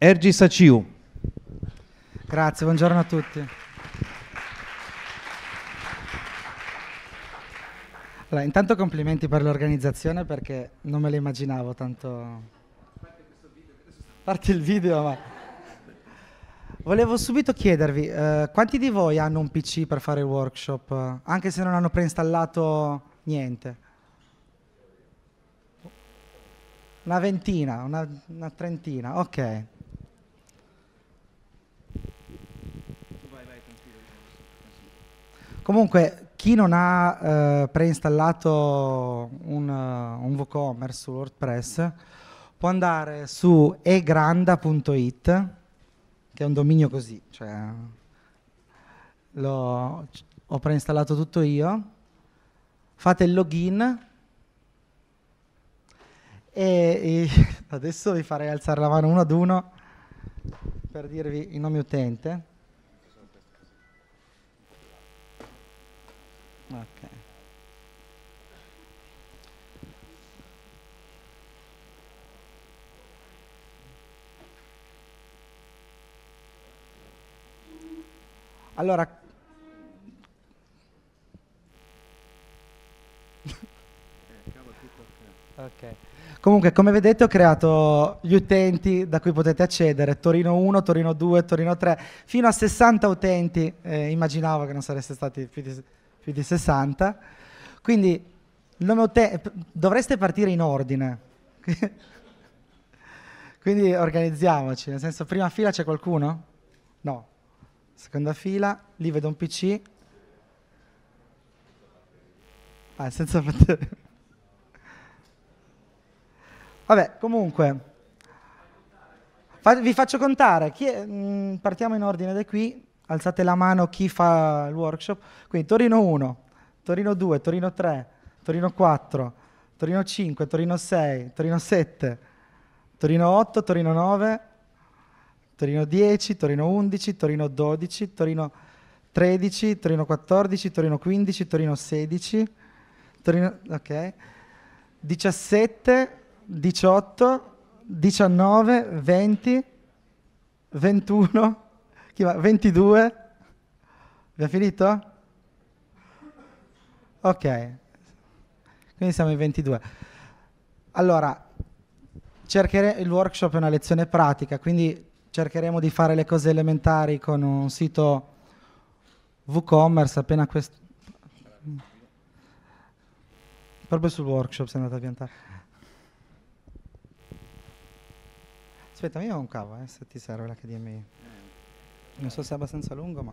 Ergis Aciu. Grazie, buongiorno a tutti. Allora, intanto complimenti per l'organizzazione perché non me lo immaginavo tanto... Parte il video, ma... Volevo subito chiedervi, eh, quanti di voi hanno un PC per fare il workshop, anche se non hanno preinstallato niente? Una ventina, una, una trentina, ok. Comunque, chi non ha eh, preinstallato un, eh, un WooCommerce su WordPress può andare su egranda.it, che è un dominio così, cioè lo, ho preinstallato tutto io, fate il login e, e adesso vi farei alzare la mano uno ad uno per dirvi il nome utente. Ok. Allora, okay. Comunque, come vedete, ho creato gli utenti da cui potete accedere, Torino 1, Torino 2, Torino 3, fino a 60 utenti, eh, immaginavo che non sareste stati più di più di 60. Quindi dovreste partire in ordine. Quindi organizziamoci, nel senso prima fila c'è qualcuno? No. Seconda fila, lì vedo un PC. Ah, senza Vabbè, comunque, vi faccio contare. È, mh, mm, partiamo in ordine da qui. Alzate la mano chi fa il workshop. Quindi Torino 1, Torino 2, Torino 3, Torino 4, Torino 5, Torino 6, Torino 7, Torino 8, Torino 9, Torino 10, Torino 11, Torino 12, Torino 13, Torino 14, Torino 15, Torino 16, Torino, okay, 17, 18, 19, 20, 21, chi va? 22? Abbiamo finito? Ok, quindi siamo in 22. Allora, cerchere- il workshop è una lezione pratica, quindi cercheremo di fare le cose elementari con un sito WooCommerce appena questo... Proprio sul workshop si è andato a piantare. Aspetta, io ho un cavo, eh, se ti serve l'HDMI. Non so se è abbastanza lungo, ma...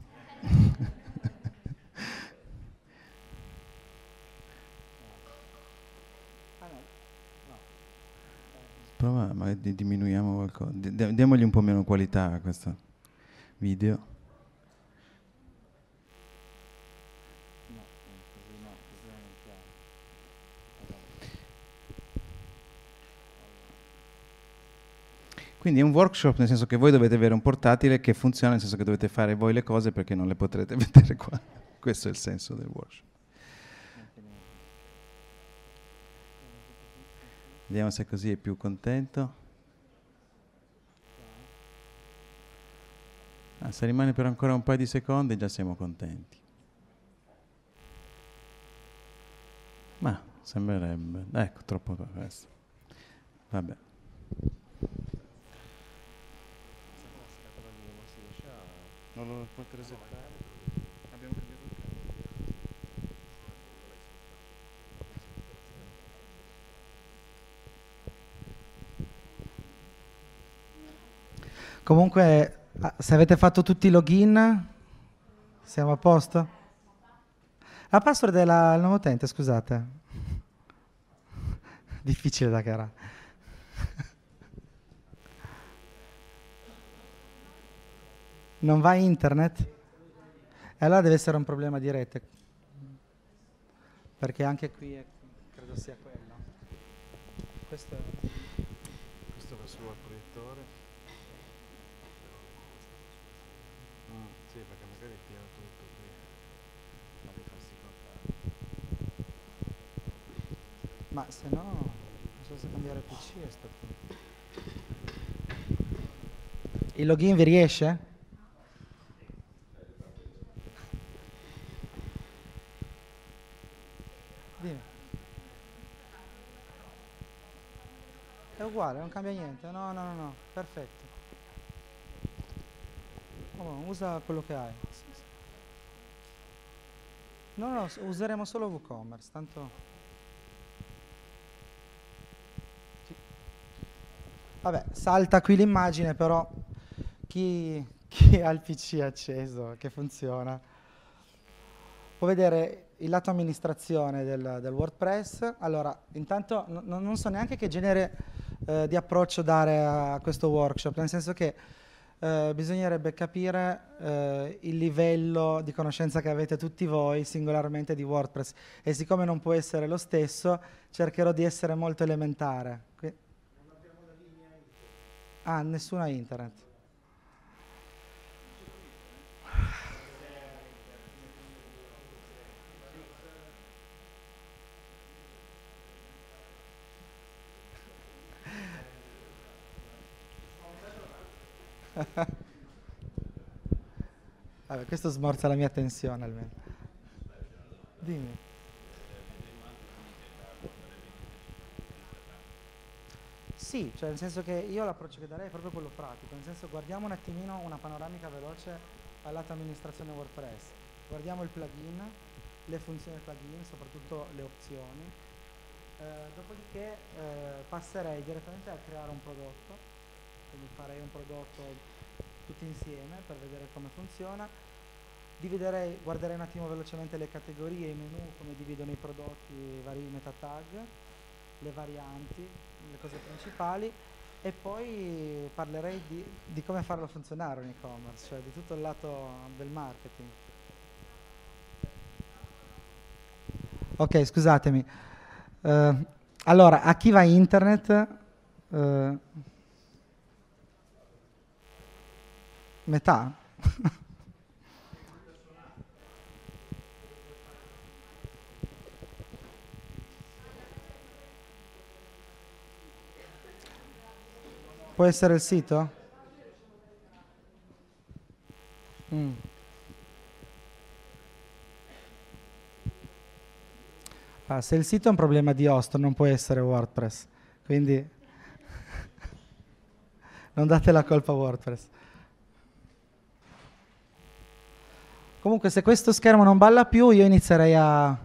di, diminuiamo qualcosa, di, diamogli un po' meno qualità a questo video. Quindi è un workshop nel senso che voi dovete avere un portatile che funziona, nel senso che dovete fare voi le cose perché non le potrete vedere qua. Questo è il senso del workshop. Vediamo se così è più contento. se rimane per ancora un paio di secondi già siamo contenti. Ma sembrerebbe, ecco, troppo questo. Vabbè. Non lo Abbiamo cambiato il Comunque Ah, se avete fatto tutti i login, siamo a posto? La password è la, il nuovo utente, scusate. Difficile da cara. Non va internet? E allora deve essere un problema di rete. Perché anche qui è, credo sia quello. Questo è... Questo va sul proiettore. ma se no non so se cambiare PC a sto punto. Il login vi riesce? Dimmi. È uguale, non cambia niente. No, no, no, no, perfetto. Oh, usa quello che hai. No, no, useremo solo WooCommerce, tanto... Vabbè, salta qui l'immagine, però chi, chi, ha il PC acceso, che funziona, può vedere il lato amministrazione del, del WordPress. Allora, intanto no, non so neanche che genere eh, di approccio dare a questo workshop, nel senso che eh, bisognerebbe capire eh, il livello di conoscenza che avete tutti voi singolarmente di WordPress e siccome non può essere lo stesso, cercherò di essere molto elementare. Ah, nessuna internet. Vabbè, questo smorza la mia attenzione almeno. Dimmi. Sì, cioè nel senso che io l'approccio che darei è proprio quello pratico, nel senso guardiamo un attimino una panoramica veloce al lato amministrazione WordPress, guardiamo il plugin, le funzioni del plugin, soprattutto le opzioni, eh, dopodiché eh, passerei direttamente a creare un prodotto, quindi farei un prodotto tutti insieme per vedere come funziona, dividerei, guarderei un attimo velocemente le categorie, i menu, come dividono i prodotti, i vari meta tag, le varianti, le cose principali e poi parlerei di, di come farlo funzionare un e-commerce, cioè di tutto il lato del marketing. Ok, scusatemi. Uh, allora, a chi va internet, uh, metà? Può essere il sito? Mm. Ah, se il sito è un problema di host non può essere WordPress, quindi non date la colpa a WordPress. Comunque se questo schermo non balla più io inizierei a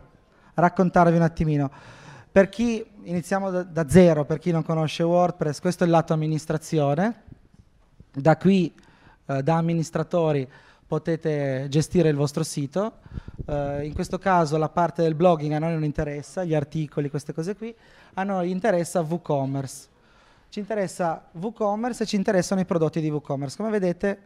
raccontarvi un attimino. Per chi, iniziamo da, da zero, per chi non conosce WordPress, questo è il lato amministrazione. Da qui, eh, da amministratori, potete gestire il vostro sito. Uh, in questo caso la parte del blogging a noi non interessa, gli articoli, queste cose qui, a noi interessa WooCommerce. Ci interessa WooCommerce e ci interessano i prodotti di WooCommerce. Come vedete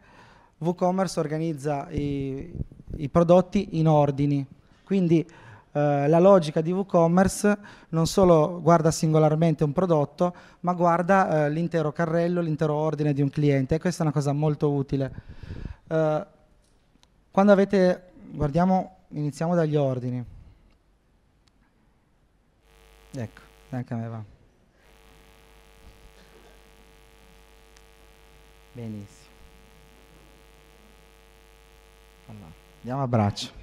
WooCommerce organizza i, i prodotti in ordini, quindi eh, la logica di WooCommerce non solo guarda singolarmente un prodotto, ma guarda eh, l'intero carrello, l'intero ordine di un cliente e questa è una cosa molto utile. Eh, quando avete, guardiamo, iniziamo dagli ordini. Ecco, anche a me va. Benissimo. Allora, andiamo a braccio.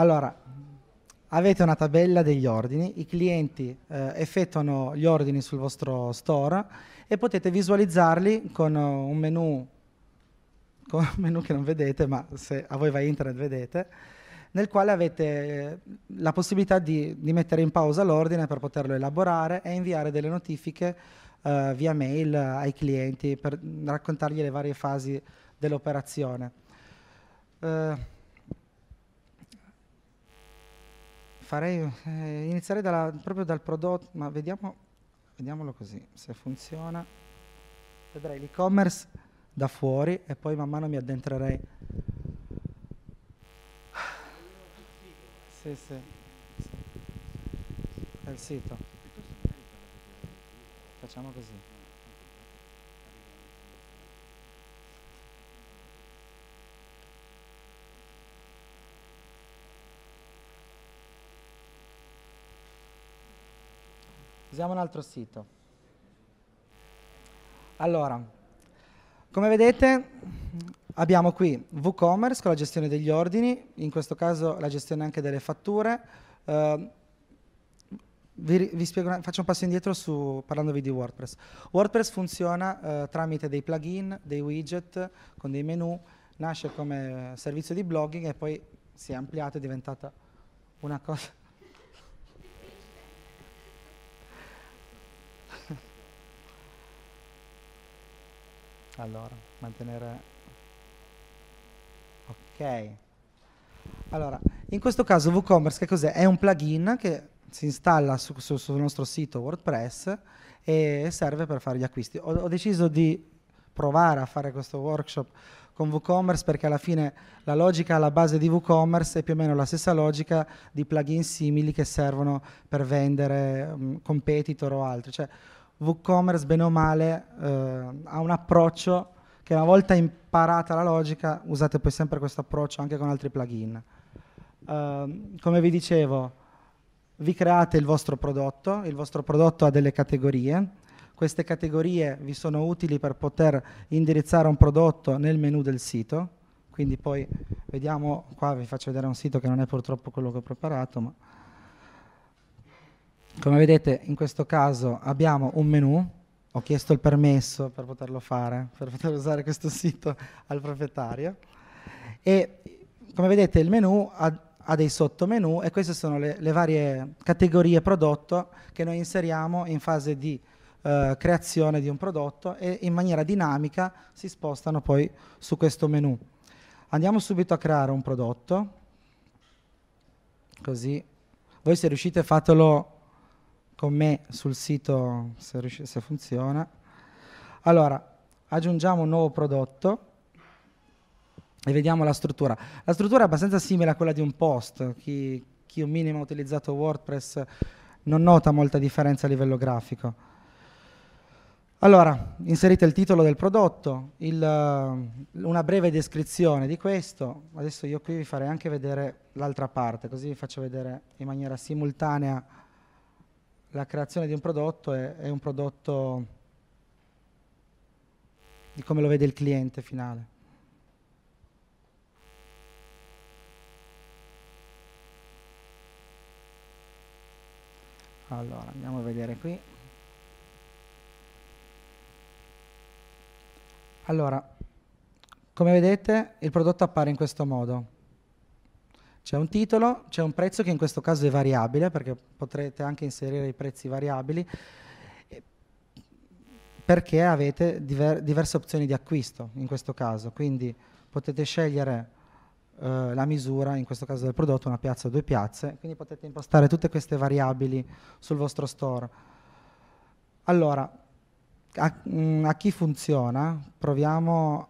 Allora, avete una tabella degli ordini, i clienti eh, effettuano gli ordini sul vostro store e potete visualizzarli con eh, un menu, con un menu che non vedete, ma se a voi va internet vedete, nel quale avete eh, la possibilità di, di mettere in pausa l'ordine per poterlo elaborare e inviare delle notifiche eh, via mail ai clienti per raccontargli le varie fasi dell'operazione. Eh, farei eh, inizierei dalla, proprio dal prodotto, ma vediamo, vediamolo così, se funziona. Vedrei l'e-commerce da fuori e poi man mano mi addentrerei. Sì, sì. È il sito. Facciamo così. Usiamo un altro sito. Allora, come vedete abbiamo qui WooCommerce con la gestione degli ordini, in questo caso la gestione anche delle fatture. Uh, vi, vi spiego, faccio un passo indietro su, parlandovi di WordPress. WordPress funziona uh, tramite dei plugin, dei widget con dei menu, nasce come servizio di blogging e poi si è ampliato è diventata una cosa allora mantenere ok allora in questo caso WooCommerce che cos'è? è un plugin che si installa su, su, sul nostro sito WordPress e serve per fare gli acquisti ho, ho deciso di provare a fare questo workshop con WooCommerce perché alla fine la logica alla base di WooCommerce è più o meno la stessa logica di plugin simili che servono per vendere um, competitor o altri. Cioè, WooCommerce, bene o male, eh, ha un approccio che una volta imparata la logica usate poi sempre questo approccio anche con altri plugin. Uh, come vi dicevo, vi create il vostro prodotto, il vostro prodotto ha delle categorie, queste categorie vi sono utili per poter indirizzare un prodotto nel menu del sito, quindi poi vediamo, qua vi faccio vedere un sito che non è purtroppo quello che ho preparato, ma come vedete in questo caso abbiamo un menu, ho chiesto il permesso per poterlo fare, per poter usare questo sito al proprietario e come vedete il menu ha, ha dei sottomenu e queste sono le, le, varie categorie prodotto che noi inseriamo in fase di eh, creazione di un prodotto e in maniera dinamica si spostano poi su questo menu. Andiamo subito a creare un prodotto, così voi se riuscite fatelo con me sul sito se, riusci- se funziona. Allora, aggiungiamo un nuovo prodotto e vediamo la struttura. La struttura è abbastanza simile a quella di un post, chi, chi un minimo ha utilizzato WordPress non nota molta differenza a livello grafico. Allora, inserite il titolo del prodotto, il, una breve descrizione di questo, adesso io qui vi farei anche vedere l'altra parte, così vi faccio vedere in maniera simultanea la creazione di un prodotto è, è un prodotto di come lo vede il cliente finale. Allora, andiamo a vedere qui. Allora, come vedete il prodotto appare in questo modo. C'è un titolo, c'è un prezzo che in questo caso è variabile, perché potrete anche inserire i prezzi variabili, perché avete diver diverse opzioni di acquisto in questo caso. Quindi potete scegliere eh, la misura, in questo caso del prodotto, una piazza o due piazze, quindi potete impostare tutte queste variabili sul vostro store. Allora, a, mh, mm, a chi funziona? Proviamo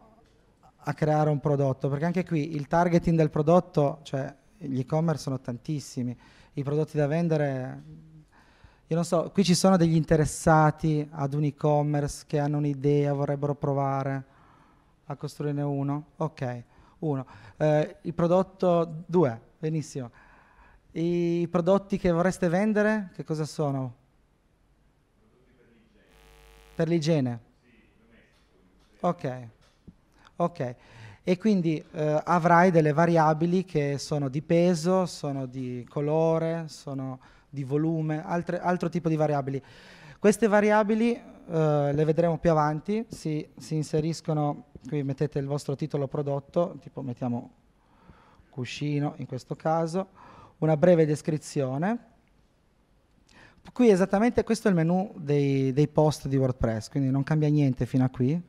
a creare un prodotto, perché anche qui il targeting del prodotto, cioè gli e-commerce sono tantissimi, i prodotti da vendere, io non so, qui ci sono degli interessati ad un e-commerce che hanno un'idea, vorrebbero provare a costruirne uno? Ok, uno. Eh, il prodotto, due, benissimo. I prodotti che vorreste vendere, che cosa sono? Per l'igiene. Per l'igiene. Sì, ok, ok e quindi eh, avrai delle variabili che sono di peso, sono di colore, sono di volume, altre, altro tipo di variabili. Queste variabili eh, le vedremo più avanti, si, si, inseriscono, qui mettete il vostro titolo prodotto, tipo mettiamo cuscino in questo caso, una breve descrizione. Qui esattamente questo è il menu dei, dei post di WordPress, quindi non cambia niente fino a qui,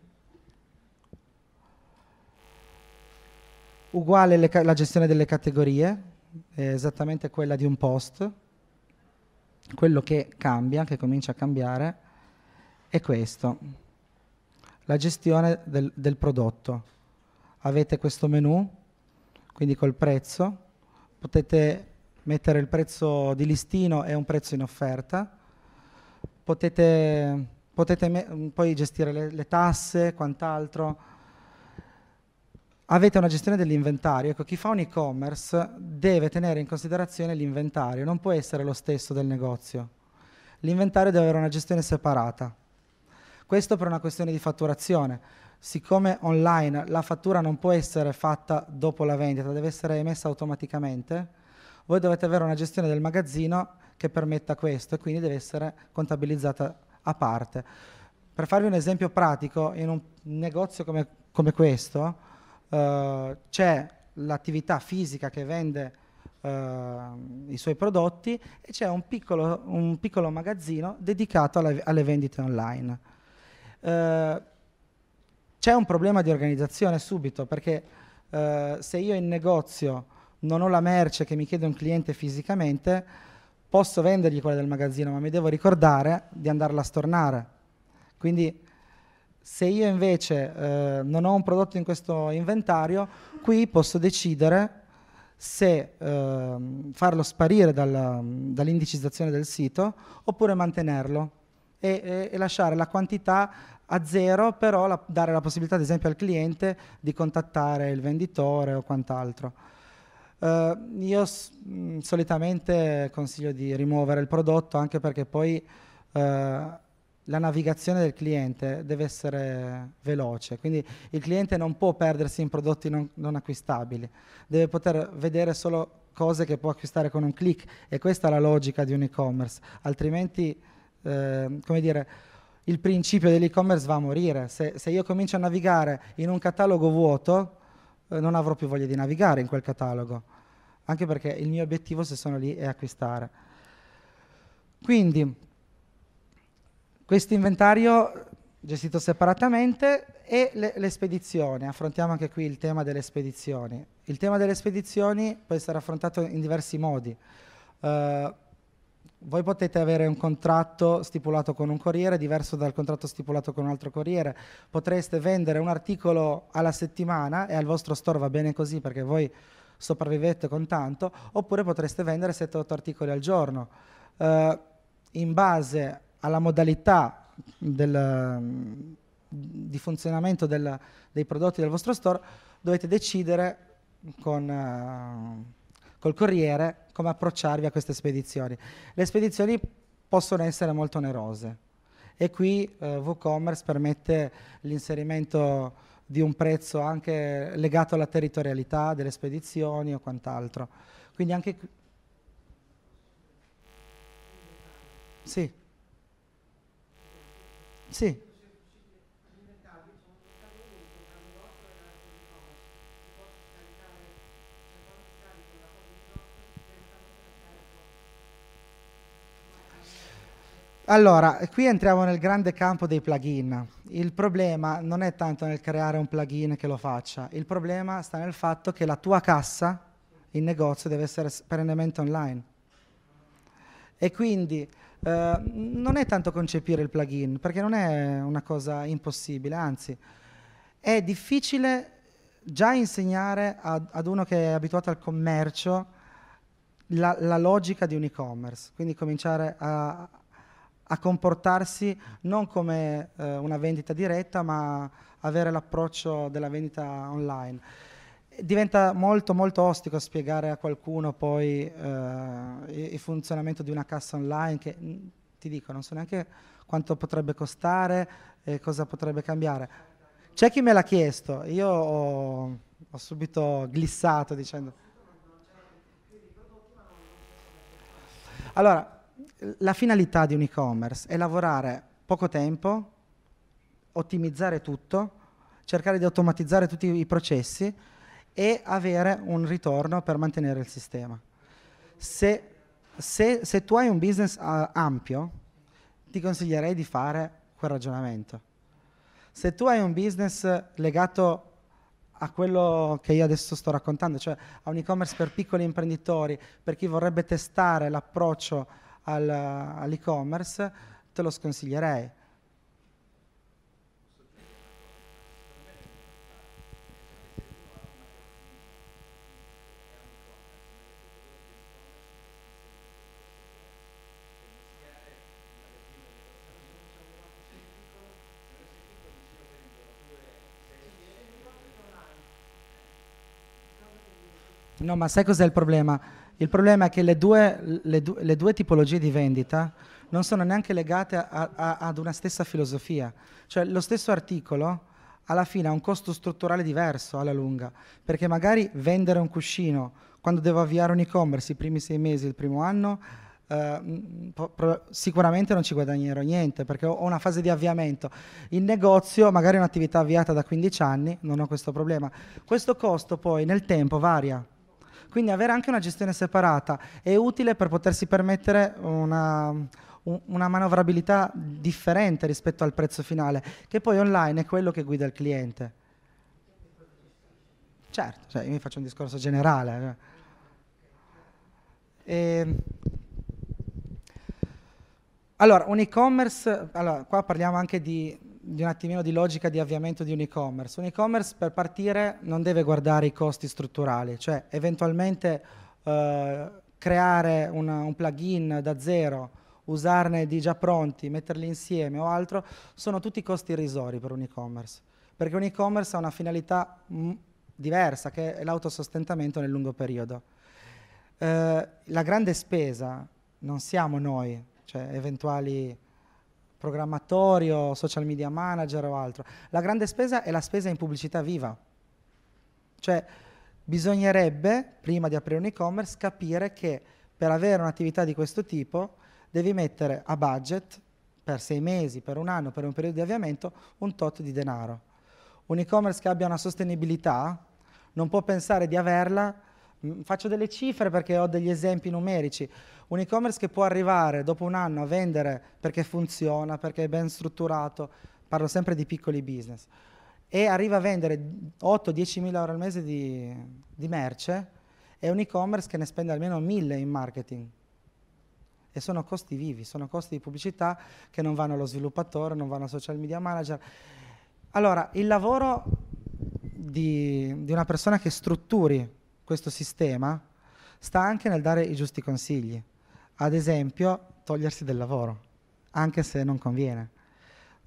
uguale le, la gestione delle categorie, è esattamente quella di un post. Quello che cambia, che comincia a cambiare, è questo, la gestione del, del prodotto. Avete questo menu, quindi col prezzo, potete mettere il prezzo di listino e un prezzo in offerta, potete, potete poi gestire le, le tasse, quant'altro, avete una gestione dell'inventario. Ecco, chi fa un e-commerce deve tenere in considerazione l'inventario, non può essere lo stesso del negozio. L'inventario deve avere una gestione separata. Questo per una questione di fatturazione. Siccome online la fattura non può essere fatta dopo la vendita, deve essere emessa automaticamente, voi dovete avere una gestione del magazzino che permetta questo e quindi deve essere contabilizzata a parte. Per farvi un esempio pratico, in un negozio come, come questo, eh, c'è l'attività fisica che vende eh, i suoi prodotti e c'è un piccolo, un piccolo magazzino dedicato alla, alle vendite online. Eh, c'è un problema di organizzazione subito perché eh, se io in negozio non ho la merce che mi chiede un cliente fisicamente, posso vendergli quella del magazzino, ma mi devo ricordare di andarla a stornare. Quindi se io invece eh, non ho un prodotto in questo inventario, qui posso decidere se eh, farlo sparire dalla, dall'indicizzazione del sito oppure mantenerlo e, e, e, lasciare la quantità a zero, però la, dare la possibilità, ad esempio, al cliente di contattare il venditore o quant'altro. Eh, io s- mm, solitamente consiglio di rimuovere il prodotto anche perché poi eh, la navigazione del cliente deve essere veloce, quindi il cliente non può perdersi in prodotti non, non, acquistabili, deve poter vedere solo cose che può acquistare con un click e questa è la logica di un e-commerce, altrimenti, eh, come dire, il principio dell'e-commerce va a morire, se, se, io comincio a navigare in un catalogo vuoto eh, non avrò più voglia di navigare in quel catalogo, anche perché il mio obiettivo se sono lì è acquistare. Quindi, questo inventario gestito separatamente e le, le, spedizioni, affrontiamo anche qui il tema delle spedizioni. Il tema delle spedizioni può essere affrontato in diversi modi. Uh, voi potete avere un contratto stipulato con un corriere diverso dal contratto stipulato con un altro corriere, potreste vendere un articolo alla settimana e al vostro store va bene così perché voi sopravvivete con tanto, oppure potreste vendere 7-8 articoli al giorno. Uh, in base alla modalità del, di funzionamento del, dei prodotti del vostro store, dovete decidere con, uh, col corriere come approcciarvi a queste spedizioni. Le spedizioni possono essere molto onerose e qui uh, WooCommerce permette l'inserimento di un prezzo anche legato alla territorialità delle spedizioni o quant'altro. Quindi anche... Sì. Sì. Allora, qui entriamo nel grande campo dei plugin. Il problema non è tanto nel creare un plugin che lo faccia, il problema sta nel fatto che la tua cassa in negozio deve essere perennemente online. E quindi eh, non è tanto concepire il plugin, perché non è una cosa impossibile, anzi è difficile già insegnare ad, ad uno che è abituato al commercio la, la logica di un e-commerce, quindi cominciare a, a comportarsi non come eh, una vendita diretta, ma avere l'approccio della vendita online diventa molto molto ostico spiegare a qualcuno poi eh, il funzionamento di una cassa online che mm, ti dico non so neanche quanto potrebbe costare e cosa potrebbe cambiare. C'è chi me l'ha chiesto, io ho, ho subito glissato dicendo... Allora, la finalità di un e-commerce è lavorare poco tempo, ottimizzare tutto, cercare di automatizzare tutti i processi e avere un ritorno per mantenere il sistema. Se, se, se tu hai un business uh, ampio, ti consiglierei di fare quel ragionamento. Se tu hai un business legato a quello che io adesso sto raccontando, cioè a un e-commerce per piccoli imprenditori, per chi vorrebbe testare l'approccio al, all'e-commerce, te lo sconsiglierei No, ma sai cos'è il problema? Il problema è che le due, le due, le due tipologie di vendita non sono neanche legate a, a, ad una stessa filosofia. Cioè lo stesso articolo alla fine ha un costo strutturale diverso alla lunga, perché magari vendere un cuscino quando devo avviare un e-commerce i primi sei mesi, il primo anno, Uh, sicuramente non ci guadagnerò niente perché ho una fase di avviamento. Il negozio, magari è un'attività avviata da 15 anni, non ho questo problema. Questo costo poi nel tempo varia. Quindi avere anche una gestione separata è utile per potersi permettere una, una manovrabilità differente rispetto al prezzo finale, che poi online è quello che guida il cliente. Certo, cioè io mi faccio un discorso generale. E... Eh. Ehm, allora, un e-commerce, allora, qua parliamo anche di di un attimino di logica di avviamento di un e-commerce. Un e-commerce per partire non deve guardare i costi strutturali, cioè eventualmente eh, creare una, un plugin da zero, usarne di già pronti, metterli insieme o altro, sono tutti costi irrisori per un e-commerce, perché un e-commerce ha una finalità mh, mm, diversa che è l'autosostentamento nel lungo periodo. Eh, la grande spesa non siamo noi, cioè eventuali programmatorio, social media manager o altro. La grande spesa è la spesa in pubblicità viva. Cioè bisognerebbe, prima di aprire un e-commerce, capire che per avere un'attività di questo tipo devi mettere a budget per sei mesi, per un anno, per un periodo di avviamento, un tot di denaro. Un e-commerce che abbia una sostenibilità non può pensare di averla Mm, faccio delle cifre perché ho degli esempi numerici. Un e-commerce che può arrivare dopo un anno a vendere perché funziona, perché è ben strutturato, parlo sempre di piccoli business, e arriva a vendere 8-10 mila euro al mese di, di merce, è un e-commerce che ne spende almeno 1000 in marketing. E sono costi vivi, sono costi di pubblicità che non vanno allo sviluppatore, non vanno al social media manager. Allora, il lavoro di, di una persona che strutturi questo sistema sta anche nel dare i giusti consigli. Ad esempio, togliersi del lavoro, anche se non conviene.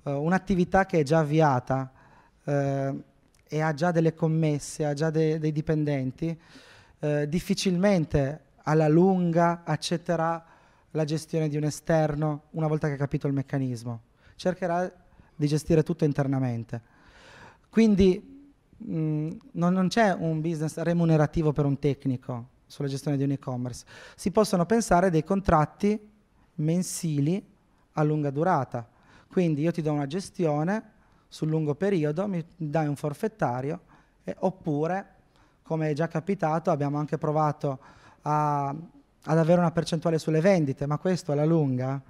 Uh, un'attività che è già avviata uh, e ha già delle commesse, ha già de- dei dipendenti, uh, difficilmente alla lunga accetterà la gestione di un esterno una volta che ha capito il meccanismo. Cercherà di gestire tutto internamente. Quindi Mm, non, non c'è un business remunerativo per un tecnico sulla gestione di un e-commerce. Si possono pensare dei contratti mensili a lunga durata. Quindi io ti do una gestione sul lungo periodo, mi dai un forfettario, eh, oppure, come è già capitato, abbiamo anche provato a, ad avere una percentuale sulle vendite, ma questo alla lunga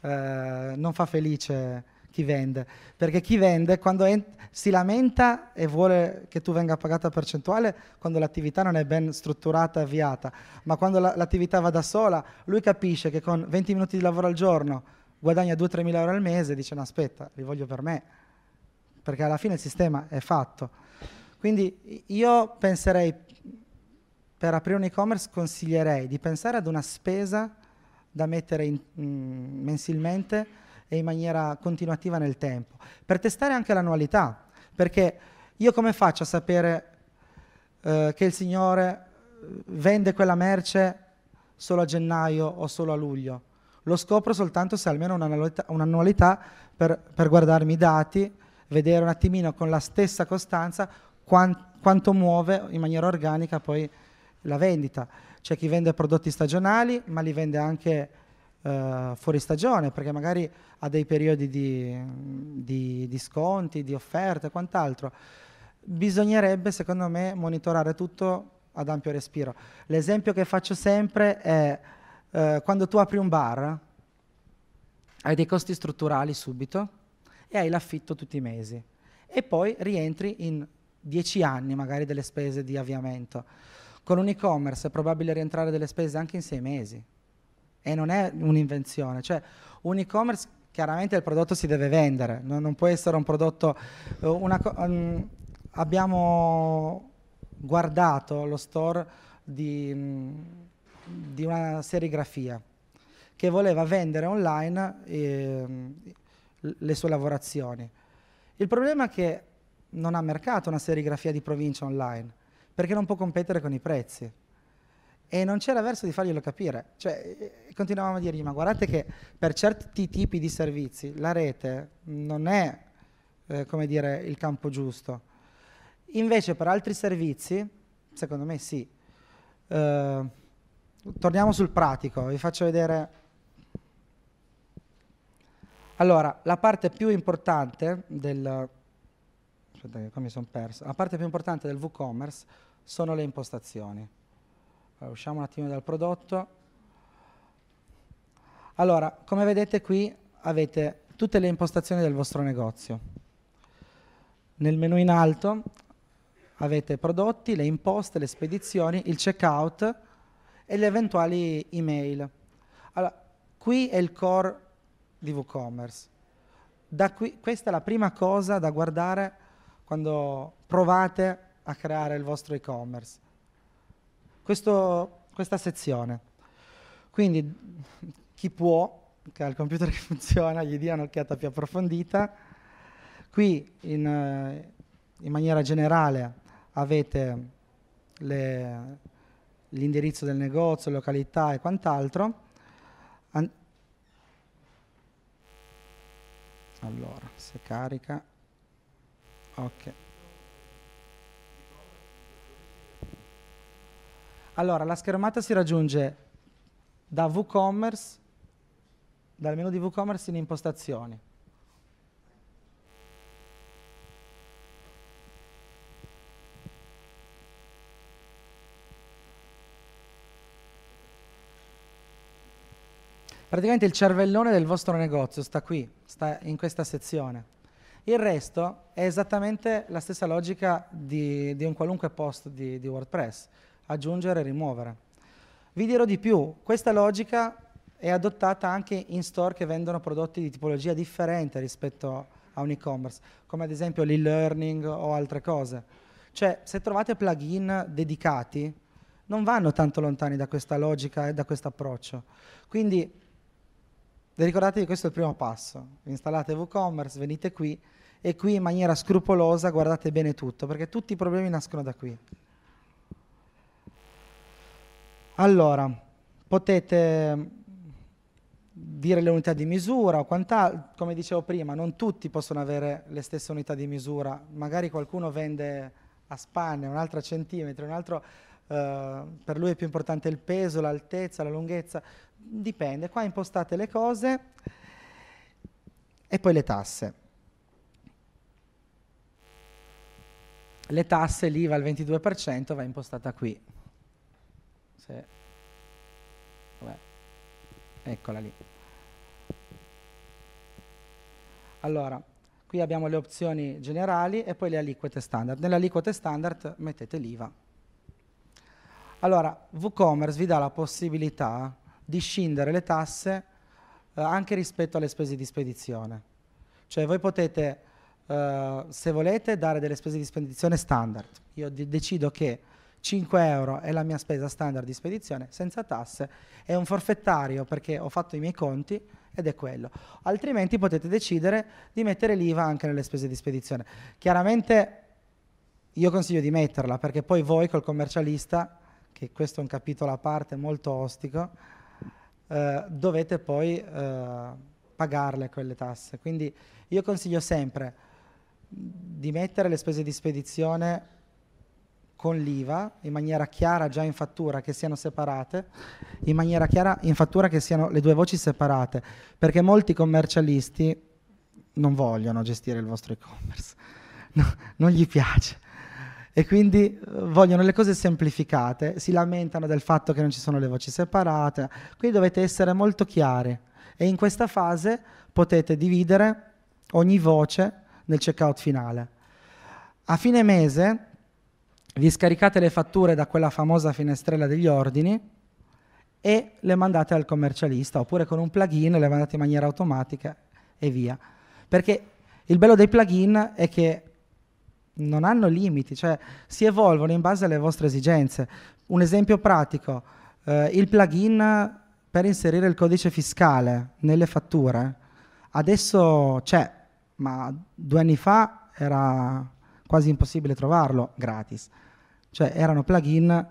eh, non fa felice chi vende, perché chi vende quando si lamenta e vuole che tu venga pagata percentuale quando l'attività non è ben strutturata e avviata, ma quando la- l'attività va da sola, lui capisce che con 20 minuti di lavoro al giorno guadagna 2-3 mila euro al mese e dice no aspetta, li voglio per me, perché alla fine il sistema è fatto. Quindi io penserei, per aprire un e-commerce consiglierei di pensare ad una spesa da mettere in, mh, mm, mensilmente e in maniera continuativa nel tempo, per testare anche l'annualità, perché io come faccio a sapere eh, che il Signore eh, vende quella merce solo a gennaio o solo a luglio? Lo scopro soltanto se almeno un'annualità, un'annualità per, per guardarmi i dati, vedere un attimino con la stessa costanza quant, quanto muove in maniera organica poi la vendita. C'è chi vende prodotti stagionali, ma li vende anche eh, fuori stagione, perché magari ha dei periodi di, di, di sconti, di offerte e quant'altro. Bisognerebbe, secondo me, monitorare tutto ad ampio respiro. L'esempio che faccio sempre è eh, quando tu apri un bar, hai dei costi strutturali subito e hai l'affitto tutti i mesi e poi rientri in 10 anni magari delle spese di avviamento. Con un e-commerce è probabile rientrare delle spese anche in 6 mesi e non è un'invenzione. Cioè, un e-commerce chiaramente il prodotto si deve vendere, non, non può essere un prodotto... Eh, una, um, abbiamo guardato lo store di, um, di, una serigrafia che voleva vendere online eh, le sue lavorazioni. Il problema è che non ha mercato una serigrafia di provincia online perché non può competere con i prezzi e non c'era verso di farglielo capire. Cioè, eh, continuavamo a dirgli, ma guardate che per certi tipi di servizi la rete non è, eh, come dire, il campo giusto. Invece per altri servizi, secondo me sì. Eh, torniamo sul pratico, vi faccio vedere. Allora, la parte più importante del... Aspetta, qua mi sono perso. La parte più importante del WooCommerce sono le impostazioni. Eh, usciamo un attimo dal prodotto. Allora, come vedete qui avete tutte le impostazioni del vostro negozio. Nel menu in alto avete prodotti, le imposte, le spedizioni, il checkout e le eventuali email. Allora, qui è il core di WooCommerce. Qui, questa è la prima cosa da guardare quando provate a creare il vostro e-commerce questo, questa sezione. Quindi chi può, che ha il computer che funziona, gli dia un'occhiata più approfondita. Qui in, eh, in maniera generale avete le, l'indirizzo del negozio, località e quant'altro. An- allora, se carica. Ok. Allora, la schermata si raggiunge da WooCommerce, dal menu di WooCommerce in impostazioni. Praticamente il cervellone del vostro negozio sta qui, sta in questa sezione. Il resto è esattamente la stessa logica di, di un qualunque post di, di WordPress aggiungere e rimuovere. Vi dirò di più, questa logica è adottata anche in store che vendono prodotti di tipologia differente rispetto a un e-commerce, come ad esempio l'e-learning o altre cose. Cioè, se trovate plugin dedicati, non vanno tanto lontani da questa logica e da questo approccio. Quindi, ricordatevi, questo è il primo passo. Installate WooCommerce, venite qui e qui in maniera scrupolosa guardate bene tutto, perché tutti i problemi nascono da qui. Allora, potete mm, dire le unità di misura o quant'altro, come dicevo prima, non tutti possono avere le stesse unità di misura, magari qualcuno vende a spanne un'altra centimetri, un altro, eh, per lui è più importante il peso, l'altezza, la lunghezza, dipende, qua impostate le cose e poi le tasse. Le tasse, l'IVA al 22% va impostata qui, se eh, vabbè, eccola lì allora qui abbiamo le opzioni generali e poi le aliquote standard nelle aliquote standard mettete l'IVA allora WooCommerce vi dà la possibilità di scindere le tasse eh, anche rispetto alle spese di spedizione cioè voi potete eh, se volete dare delle spese di spedizione standard io decido che 5 euro è la mia spesa standard di spedizione senza tasse, è un forfettario perché ho fatto i miei conti ed è quello. Altrimenti potete decidere di mettere l'IVA anche nelle spese di spedizione. Chiaramente io consiglio di metterla perché poi voi col commercialista, che questo è un capitolo a parte molto ostico, eh, dovete poi eh, pagarle quelle tasse. Quindi io consiglio sempre di mettere le spese di spedizione con l'IVA in maniera chiara già in fattura che siano separate, in maniera chiara in fattura che siano le due voci separate, perché molti commercialisti non vogliono gestire il vostro e-commerce, no, non gli piace e quindi eh, vogliono le cose semplificate, si lamentano del fatto che non ci sono le voci separate, quindi dovete essere molto chiari e in questa fase potete dividere ogni voce nel checkout finale. A fine mese vi scaricate le fatture da quella famosa finestrella degli ordini e le mandate al commercialista oppure con un plugin le mandate in maniera automatica e via. Perché il bello dei plugin è che non hanno limiti, cioè si evolvono in base alle vostre esigenze. Un esempio pratico, eh, il plugin per inserire il codice fiscale nelle fatture, adesso c'è, ma due anni fa era quasi impossibile trovarlo gratis. Cioè erano plugin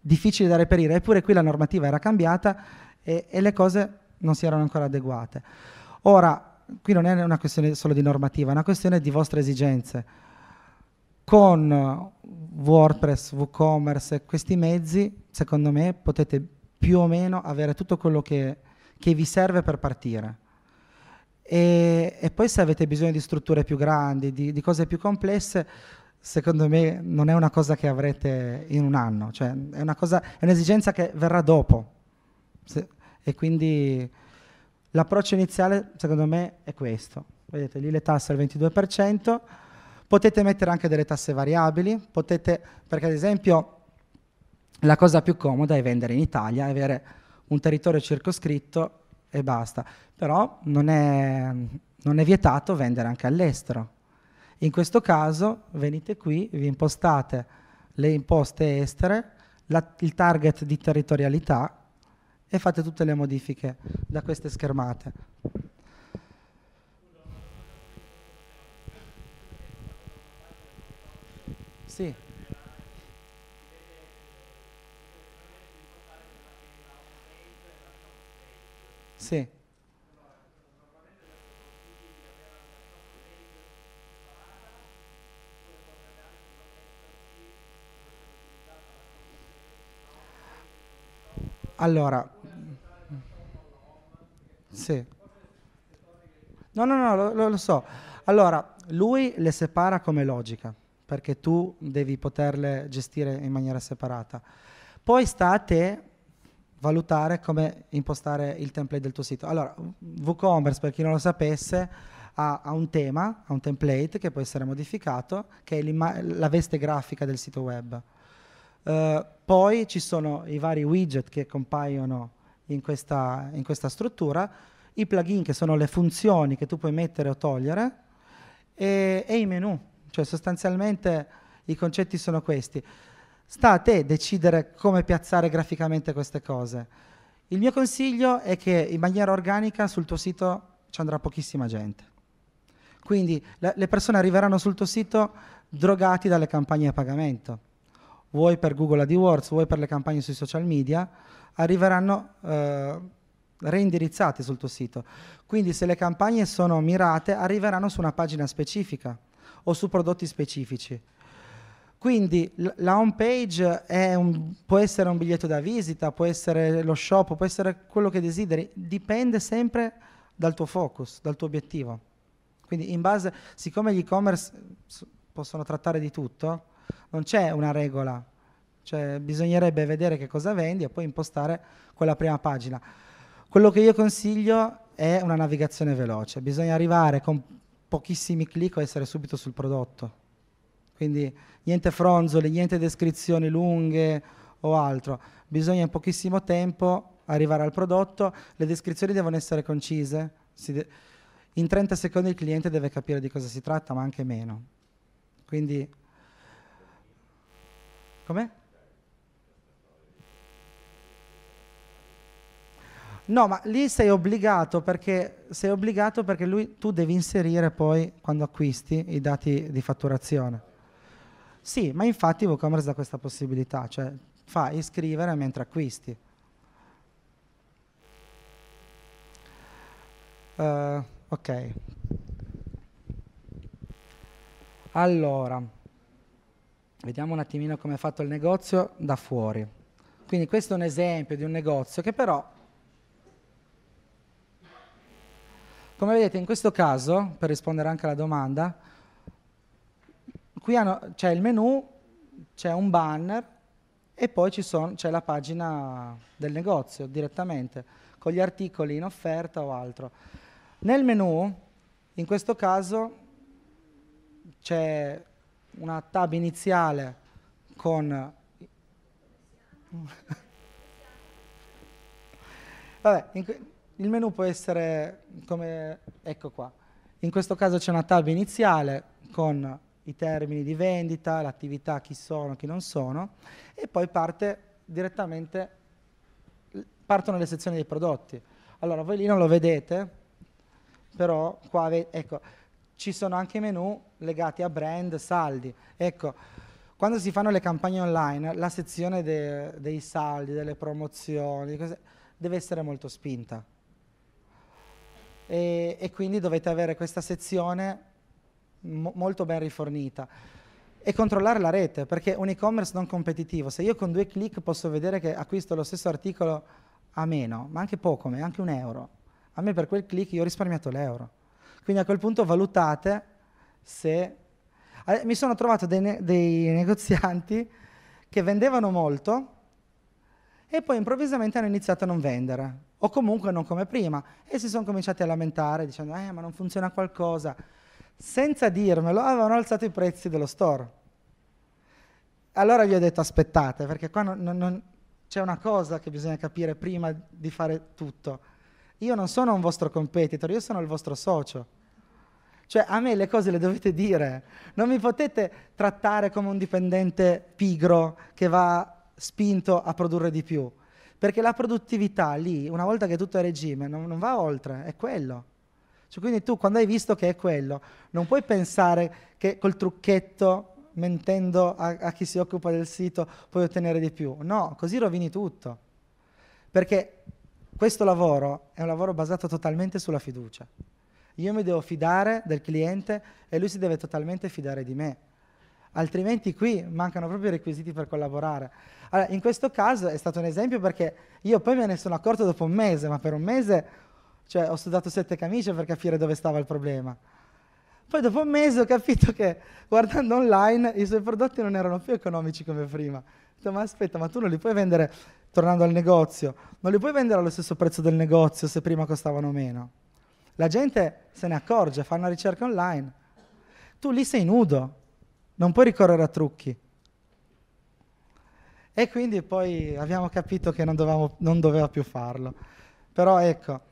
difficili da reperire, eppure qui la normativa era cambiata e, e le cose non si erano ancora adeguate. Ora, qui non è una questione solo di normativa, è una questione di vostre esigenze. Con WordPress, WooCommerce, questi mezzi, secondo me, potete più o meno avere tutto quello che, che vi serve per partire. E, e, poi se avete bisogno di strutture più grandi, di, di, cose più complesse, secondo me non è una cosa che avrete in un anno, cioè è, cosa, è un'esigenza che verrà dopo. Se, e quindi l'approccio iniziale, secondo me, è questo. Vedete, lì le tasse al 22%, potete mettere anche delle tasse variabili, potete, perché ad esempio la cosa più comoda è vendere in Italia, avere un territorio circoscritto e basta. Però non è, non è vietato vendere anche all'estero. In questo caso venite qui, vi impostate le imposte estere, la, il target di territorialità e fate tutte le modifiche da queste schermate. Sì. Sì. Allora, sì. No, no, no, lo, lo, so. Allora, lui le separa come logica, perché tu devi poterle gestire in maniera separata. Poi sta a te valutare come impostare il template del tuo sito. Allora, WooCommerce, per chi non lo sapesse, ha, ha un tema, ha un template che può essere modificato, che è la veste grafica del sito web. Uh, poi ci sono i vari widget che compaiono in questa, in questa struttura, i plugin che sono le funzioni che tu puoi mettere o togliere e, e i menu, cioè sostanzialmente i concetti sono questi sta a te decidere come piazzare graficamente queste cose. Il mio consiglio è che in maniera organica sul tuo sito ci andrà pochissima gente. Quindi la, le persone arriveranno sul tuo sito drogati dalle campagne a pagamento, vuoi per Google AdWords, vuoi per le campagne sui social media, arriveranno eh, reindirizzati sul tuo sito. Quindi se le campagne sono mirate, arriveranno su una pagina specifica o su prodotti specifici. Quindi la home page un, può essere un biglietto da visita, può essere lo shop, può essere quello che desideri, dipende sempre dal tuo focus, dal tuo obiettivo. Quindi in base, siccome gli e-commerce possono trattare di tutto, non c'è una regola, cioè bisognerebbe vedere che cosa vendi e poi impostare quella prima pagina. Quello che io consiglio è una navigazione veloce, bisogna arrivare con pochissimi clic o essere subito sul prodotto quindi niente fronzole, niente descrizioni lunghe o altro. Bisogna in pochissimo tempo arrivare al prodotto, le descrizioni devono essere concise, de in 30 secondi il cliente deve capire di cosa si tratta, ma anche meno. Quindi, come? No, ma lì sei obbligato perché, sei obbligato perché lui, tu devi inserire poi, quando acquisti, i dati di fatturazione. Sì, ma infatti WooCommerce dà questa possibilità, cioè fa iscrivere mentre acquisti. Uh, ok. Allora, vediamo un attimino come è fatto il negozio da fuori. Quindi questo è un esempio di un negozio che però, come vedete in questo caso, per rispondere anche alla domanda, qui hanno, c'è il menu, c'è un banner e poi son, c'è la pagina del negozio direttamente con gli articoli in offerta o altro. Nel menu, in questo caso, c'è una tab iniziale con... Vabbè, in, il menu può essere come... ecco qua. In questo caso c'è una tab iniziale con i termini di vendita, l'attività, chi sono, chi non sono, e poi parte direttamente, partono le sezioni dei prodotti. Allora, voi lì non lo vedete, però qua ve ecco, ci sono anche menu legati a brand, saldi. Ecco, quando si fanno le campagne online, la sezione de dei saldi, delle promozioni, deve essere molto spinta. E, e quindi dovete avere questa sezione mo- molto ben rifornita e controllare la rete, perché un e-commerce non competitivo, se io con due clic posso vedere che acquisto lo stesso articolo a meno, ma anche poco, ma anche un euro, a me per quel clic io ho risparmiato l'euro. Quindi a quel punto valutate se... Eh, mi sono trovato dei, ne- dei negozianti che vendevano molto e poi improvvisamente hanno iniziato a non vendere, o comunque non come prima, e si sono cominciati a lamentare dicendo eh ma non funziona qualcosa senza dirmelo, avevano alzato i prezzi dello store. Allora vi ho detto aspettate, perché qua non, non, c'è una cosa che bisogna capire prima di fare tutto. Io non sono un vostro competitor, io sono il vostro socio. Cioè a me le cose le dovete dire, non mi potete trattare come un dipendente pigro che va spinto a produrre di più, perché la produttività lì, una volta che tutto è regime, non, non va oltre, è quello. Cioè, quindi tu quando hai visto che è quello, non puoi pensare che col trucchetto, mentendo a, a chi si occupa del sito, puoi ottenere di più. No, così rovini tutto. Perché questo lavoro è un lavoro basato totalmente sulla fiducia. Io mi devo fidare del cliente e lui si deve totalmente fidare di me altrimenti qui mancano proprio i requisiti per collaborare. Allora, in questo caso è stato un esempio perché io poi me ne sono accorto dopo un mese, ma per un mese cioè ho sudato sette camicie per capire dove stava il problema. Poi dopo un mese ho capito che guardando online i suoi prodotti non erano più economici come prima. Ho ma aspetta, ma tu non li puoi vendere, tornando al negozio, non li puoi vendere allo stesso prezzo del negozio se prima costavano meno. La gente se ne accorge, fa una ricerca online. Tu lì sei nudo, non puoi ricorrere a trucchi. E quindi poi abbiamo capito che non, dovevamo, non doveva più farlo. Però ecco,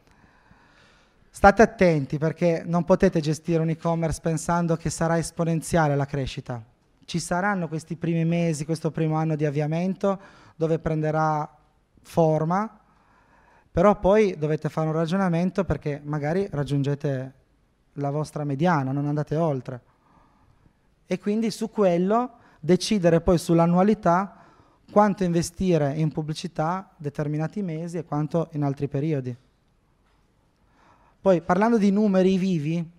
State attenti perché non potete gestire un e-commerce pensando che sarà esponenziale la crescita. Ci saranno questi primi mesi, questo primo anno di avviamento dove prenderà forma, però poi dovete fare un ragionamento perché magari raggiungete la vostra mediana, non andate oltre. E quindi su quello decidere poi sull'annualità quanto investire in pubblicità determinati mesi e quanto in altri periodi. Poi parlando di numeri vivi,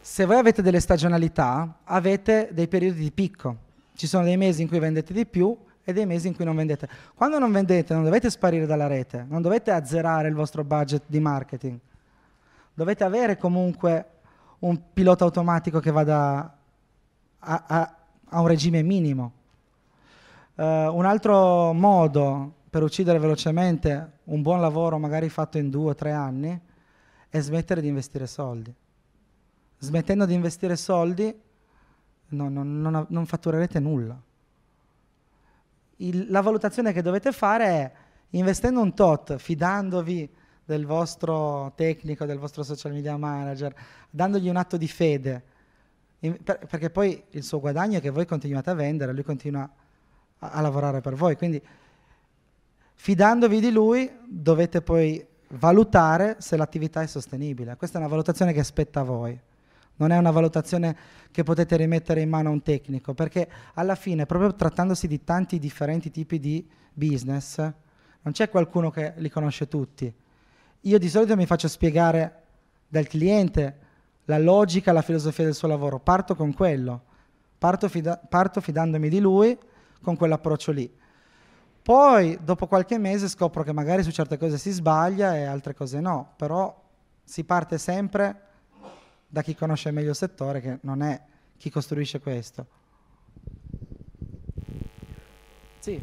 se voi avete delle stagionalità, avete dei periodi di picco. Ci sono dei mesi in cui vendete di più e dei mesi in cui non vendete. Quando non vendete non dovete sparire dalla rete, non dovete azzerare il vostro budget di marketing. Dovete avere comunque un pilota automatico che vada a, a, a un regime minimo. Uh, un altro modo per uccidere velocemente un buon lavoro magari fatto in due o tre anni è smettere di investire soldi. Smettendo di investire soldi non, non, non, non fatturerete nulla. Il, la valutazione che dovete fare è investendo un tot, fidandovi del vostro tecnico, del vostro social media manager, dandogli un atto di fede, in, per, perché poi il suo guadagno è che voi continuate a vendere, lui continua a, a lavorare per voi. Quindi Fidandovi di lui dovete poi valutare se l'attività è sostenibile. Questa è una valutazione che spetta a voi, non è una valutazione che potete rimettere in mano a un tecnico, perché alla fine, proprio trattandosi di tanti differenti tipi di business, non c'è qualcuno che li conosce tutti. Io di solito mi faccio spiegare dal cliente la logica, la filosofia del suo lavoro, parto con quello, parto, fida- parto fidandomi di lui con quell'approccio lì poi dopo qualche mese scopro che magari su certe cose si sbaglia e altre cose no, però si parte sempre da chi conosce meglio il settore, che non è chi costruisce questo. Sì.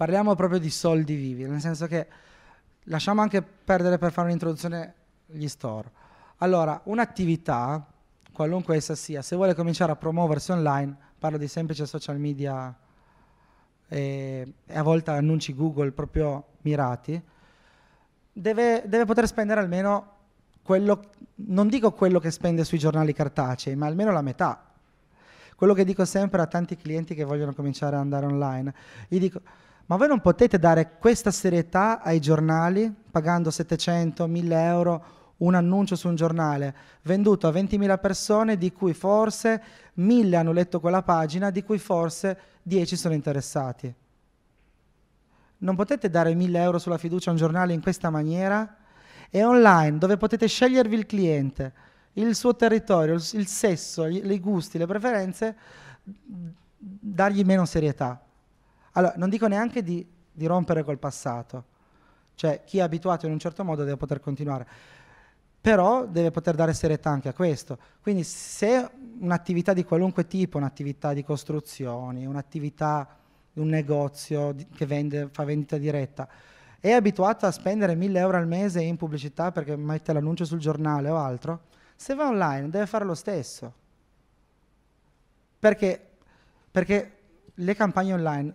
parliamo proprio di soldi vivi, nel senso che lasciamo anche perdere per fare un'introduzione gli store. Allora, un'attività, qualunque essa sia, se vuole cominciare a promuoversi online, parlo di semplice social media e, e a volte annunci Google proprio mirati, deve, deve poter spendere almeno quello, non dico quello che spende sui giornali cartacei, ma almeno la metà. Quello che dico sempre a tanti clienti che vogliono cominciare ad andare online, gli dico ma voi non potete dare questa serietà ai giornali pagando 700, 1000 euro un annuncio su un giornale venduto a 20.000 persone di cui forse 1.000 hanno letto quella pagina, di cui forse 10 sono interessati. Non potete dare 1.000 euro sulla fiducia a un giornale in questa maniera? È online dove potete scegliervi il cliente, il suo territorio, il sesso, i gusti, le preferenze, dargli meno serietà. Allora, non dico neanche di, di rompere col passato, cioè chi è abituato in un certo modo deve poter continuare, però deve poter dare serietà anche a questo. Quindi se un'attività di qualunque tipo, un'attività di costruzioni, un'attività di un negozio che vende, fa vendita diretta, è abituato a spendere 1000 euro al mese in pubblicità perché mette l'annuncio sul giornale o altro, se va online deve fare lo stesso. Perché, perché le campagne online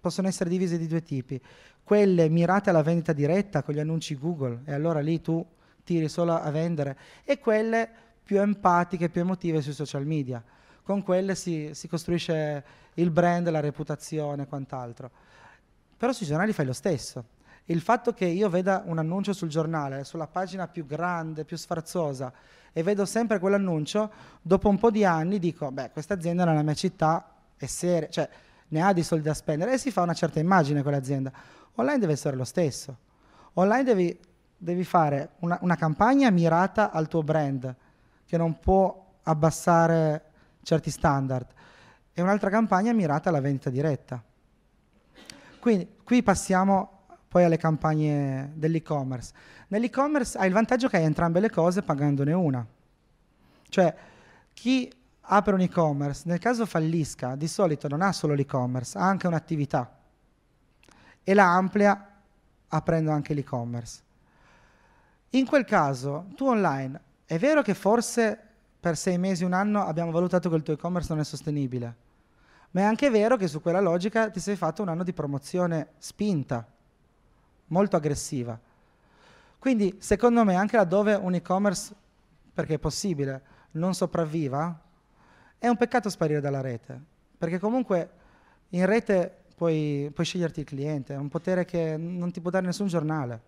possono essere divise di due tipi. Quelle mirate alla vendita diretta con gli annunci Google e allora lì tu tiri solo a vendere e quelle più empatiche, più emotive sui social media. Con quelle si, si costruisce il brand, la reputazione e quant'altro. Però sui giornali fai lo stesso. Il fatto che io veda un annuncio sul giornale, sulla pagina più grande, più sfarzosa, e vedo sempre quell'annuncio, dopo un po' di anni dico, beh, questa azienda nella mia città è seria, cioè ne ha di soldi da spendere e si fa una certa immagine con l'azienda. Online deve essere lo stesso. Online devi, devi fare una, una campagna mirata al tuo brand, che non può abbassare certi standard, e un'altra campagna mirata alla vendita diretta. Quindi qui passiamo poi alle campagne dell'e-commerce. Nell'e-commerce hai il vantaggio che hai entrambe le cose pagandone una. Cioè chi apre un e-commerce, nel caso fallisca, di solito non ha solo l'e-commerce, ha anche un'attività e la amplia aprendo anche l'e-commerce. In quel caso, tu online, è vero che forse per sei mesi, un anno abbiamo valutato che il tuo e-commerce non è sostenibile, ma è anche vero che su quella logica ti sei fatto un anno di promozione spinta, molto aggressiva. Quindi, secondo me, anche laddove un e-commerce, perché è possibile, non sopravviva, è un peccato sparire dalla rete, perché comunque in rete puoi, puoi sceglierti il cliente, è un potere che non ti può dare nessun giornale.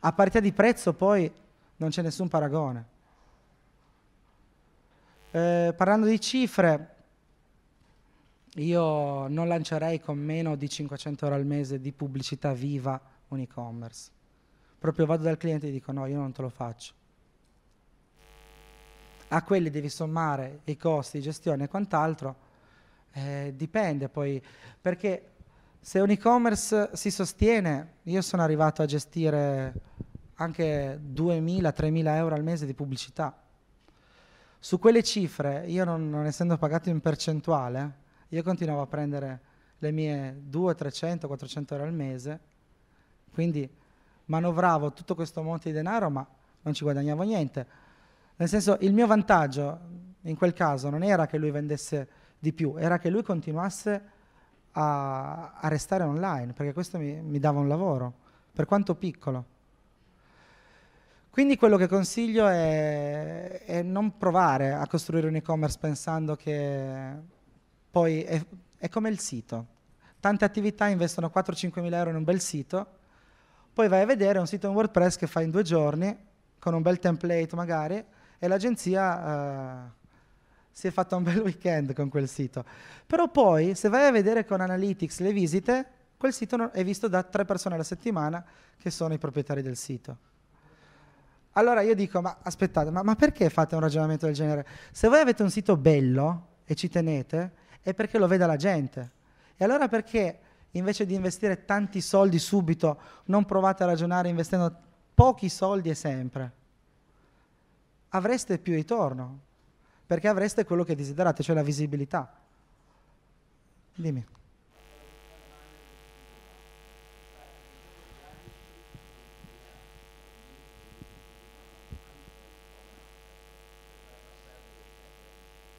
A parità di prezzo poi non c'è nessun paragone. Eh, parlando di cifre, io non lancerei con meno di 500 euro al mese di pubblicità viva un e-commerce. Proprio vado dal cliente e dico no, io non te lo faccio a quelli devi sommare i costi di gestione e quant'altro, eh, dipende poi, perché se un e-commerce si sostiene, io sono arrivato a gestire anche 2.000-3.000 euro al mese di pubblicità. Su quelle cifre, io non, non essendo pagato in percentuale, io continuavo a prendere le mie 200, 300, 400 euro al mese, quindi manovravo tutto questo monte di denaro, ma non ci guadagnavo niente nel senso, il mio vantaggio in quel caso non era che lui vendesse di più, era che lui continuasse a, a restare online, perché questo mi, mi dava un lavoro, per quanto piccolo. Quindi quello che consiglio è, è, non provare a costruire un e-commerce pensando che poi è, è come il sito. Tante attività investono 4-5 mila euro in un bel sito, poi vai a vedere un sito in WordPress che fa in due giorni, con un bel template magari, e l'agenzia eh, si è fatta un bel weekend con quel sito. Però poi, se vai a vedere con Analytics le visite, quel sito è visto da tre persone alla settimana che sono i proprietari del sito. Allora io dico, ma aspettate, ma, ma perché fate un ragionamento del genere? Se voi avete un sito bello e ci tenete, è perché lo veda la gente. E allora perché invece di investire tanti soldi subito, non provate a ragionare investendo pochi soldi e sempre? avreste più ritorno, perché avreste quello che desiderate, cioè la visibilità. Dimmi.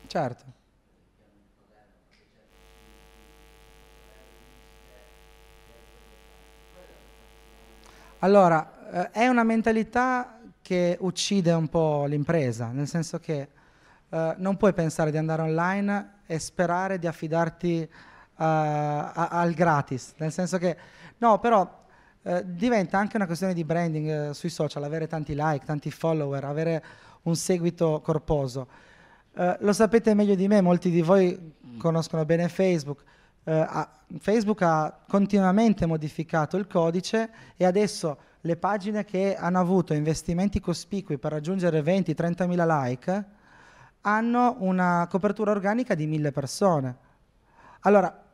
Certo. Allora, eh, è una mentalità che uccide un po' l'impresa, nel senso che eh, non puoi pensare di andare online e sperare di affidarti a, eh, a, al gratis, nel senso che no, però eh, diventa anche una questione di branding eh, sui social, avere tanti like, tanti follower, avere un seguito corposo. Eh, lo sapete meglio di me, molti di voi mm. conoscono bene Facebook. Ha, eh, Facebook ha continuamente modificato il codice e adesso le pagine che hanno avuto investimenti cospicui per raggiungere 20-30 mila like hanno una copertura organica di mille persone. Allora,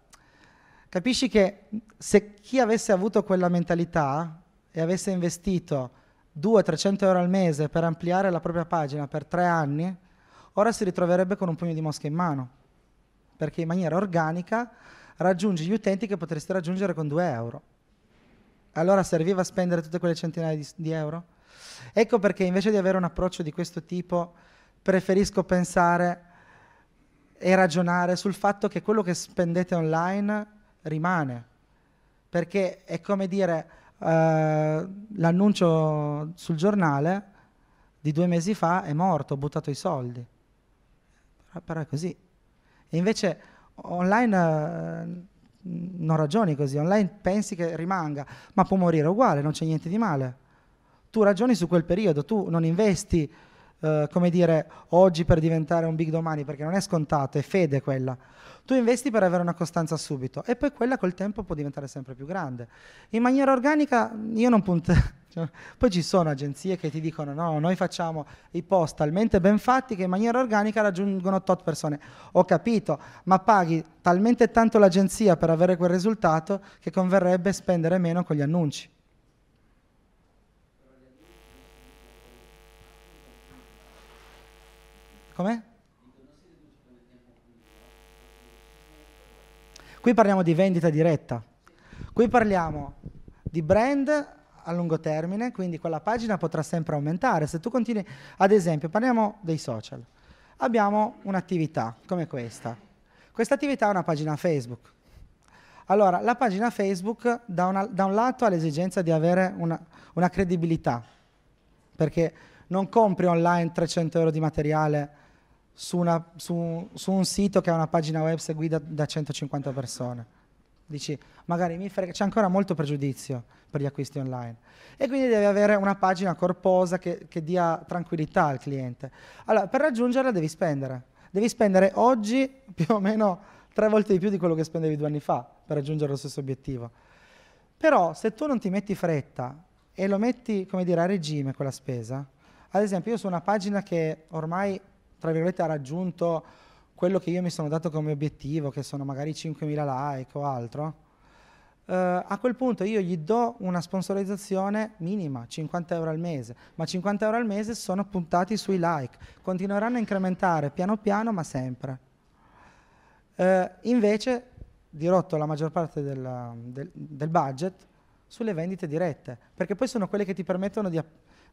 capisci che se chi avesse avuto quella mentalità e avesse investito 200-300 euro al mese per ampliare la propria pagina per tre anni, ora si ritroverebbe con un pugno di mosche in mano, perché in maniera organica raggiunge gli utenti che potresti raggiungere con 2 euro. Allora serviva spendere tutte quelle centinaia di, di euro? Ecco perché invece di avere un approccio di questo tipo preferisco pensare e ragionare sul fatto che quello che spendete online rimane. Perché è come dire uh, l'annuncio sul giornale di due mesi fa è morto, ho buttato i soldi. Però, è così. E invece online uh, non ragioni così, online pensi che rimanga, ma può morire uguale, non c'è niente di male. Tu ragioni su quel periodo, tu non investi eh, come dire, oggi per diventare un big domani, perché non è scontato, è fede quella. Tu investi per avere una costanza subito e poi quella col tempo può diventare sempre più grande. In maniera organica io non punto... Cioè, poi ci sono agenzie che ti dicono no, noi facciamo i post talmente ben fatti che in maniera organica raggiungono tot persone. Ho capito, ma paghi talmente tanto l'agenzia per avere quel risultato che converrebbe spendere meno con gli annunci. Com'è? Qui parliamo di vendita diretta, qui parliamo di brand a lungo termine, quindi quella pagina potrà sempre aumentare. Se tu continui, ad esempio, parliamo dei social. Abbiamo un'attività come questa. Questa attività è una pagina Facebook. Allora, la pagina Facebook da, una, da un lato ha l'esigenza di avere una, una credibilità, perché non compri online 300 euro di materiale su, una, su, su, un sito che ha una pagina web seguita da 150 persone. Dici, magari mi frega, c'è ancora molto pregiudizio per gli acquisti online. E quindi devi avere una pagina corposa che, che dia tranquillità al cliente. Allora, per raggiungerla devi spendere. Devi spendere oggi più o meno tre volte di più di quello che spendevi due anni fa per raggiungere lo stesso obiettivo. Però se tu non ti metti fretta e lo metti, come dire, a regime quella spesa, ad esempio io su una pagina che ormai tra virgolette, ha raggiunto quello che io mi sono dato come obiettivo, che sono magari 5.000 like o altro, eh, a quel punto io gli do una sponsorizzazione minima, 50 euro al mese, ma 50 euro al mese sono puntati sui like, continueranno a incrementare piano piano, ma sempre. Eh, invece dirotto la maggior parte del, del, del, budget sulle vendite dirette, perché poi sono quelle che ti permettono di,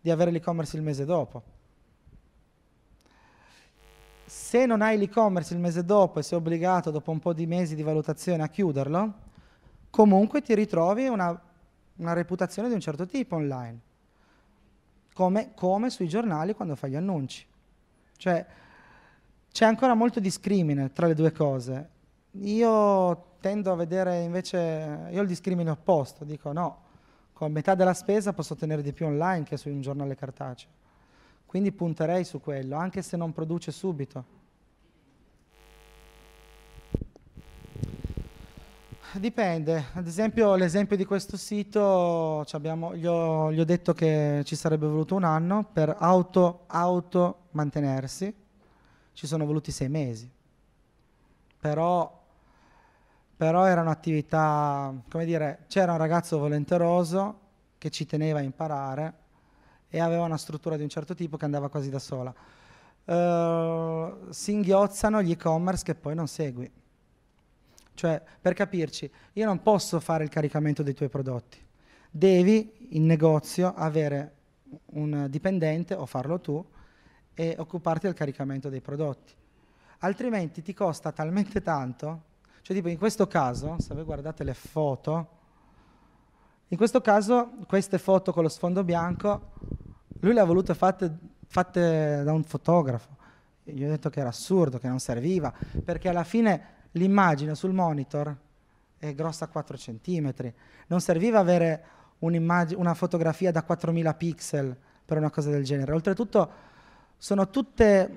di avere l'e-commerce il mese dopo se non hai l'e-commerce il mese dopo e sei obbligato dopo un po' di mesi di valutazione a chiuderlo, comunque ti ritrovi una, una reputazione di un certo tipo online, come, come sui giornali quando fai gli annunci. Cioè, c'è ancora molto discrimine tra le due cose. Io tendo a vedere invece, io il discrimine opposto, dico no, con metà della spesa posso ottenere di più online che su un giornale cartaceo. Quindi punterei su quello, anche se non produce subito. Dipende, ad esempio l'esempio di questo sito, abbiamo, gli, ho, gli, ho, detto che ci sarebbe voluto un anno per auto, auto mantenersi, ci sono voluti sei mesi, però, però era un'attività, come dire, c'era un ragazzo volenteroso che ci teneva a imparare e aveva una struttura di un certo tipo che andava quasi da sola. Uh, eh, si gli e-commerce che poi non segui. Cioè, per capirci, io non posso fare il caricamento dei tuoi prodotti. Devi in negozio avere un dipendente o farlo tu e occuparti del caricamento dei prodotti. Altrimenti ti costa talmente tanto, cioè tipo in questo caso, se voi guardate le foto, in questo caso queste foto con lo sfondo bianco lui le ha volute fatte, fatte da un fotografo. Gli ho detto che era assurdo, che non serviva, perché alla fine l'immagine sul monitor è grossa 4 cm. Non serviva avere una fotografia da 4000 pixel per una cosa del genere. Oltretutto sono tutte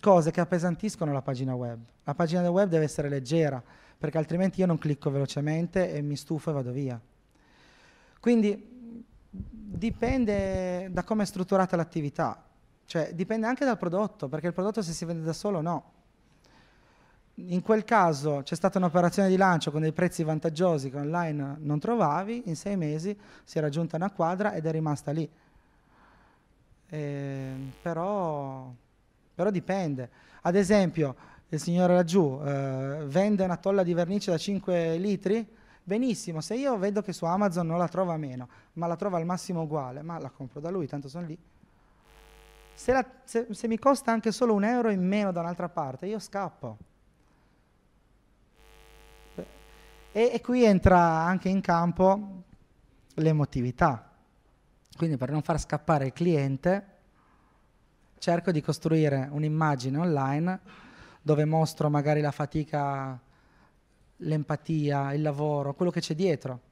cose che appesantiscono la pagina web. La pagina web deve essere leggera, perché altrimenti io non clicco velocemente e mi stufo e vado via. Quindi Dipende da come è strutturata l'attività, cioè dipende anche dal prodotto, perché il prodotto se si vende da solo no. In quel caso c'è stata un'operazione di lancio con dei prezzi vantaggiosi che online non trovavi, in sei mesi si è raggiunta una quadra ed è rimasta lì. Eh, però, però, dipende. Ad esempio, il signore laggiù eh, vende una tolla di vernice da 5 litri, benissimo, se io vedo che su Amazon non la trova meno, ma la trova al massimo uguale, ma la compro da lui, tanto sono lì. Se, la, se, se mi costa anche solo un euro in meno da un'altra parte, io scappo. E, e, qui entra anche in campo l'emotività. Quindi per non far scappare il cliente cerco di costruire un'immagine online dove mostro magari la fatica l'empatia, il lavoro, quello che c'è dietro.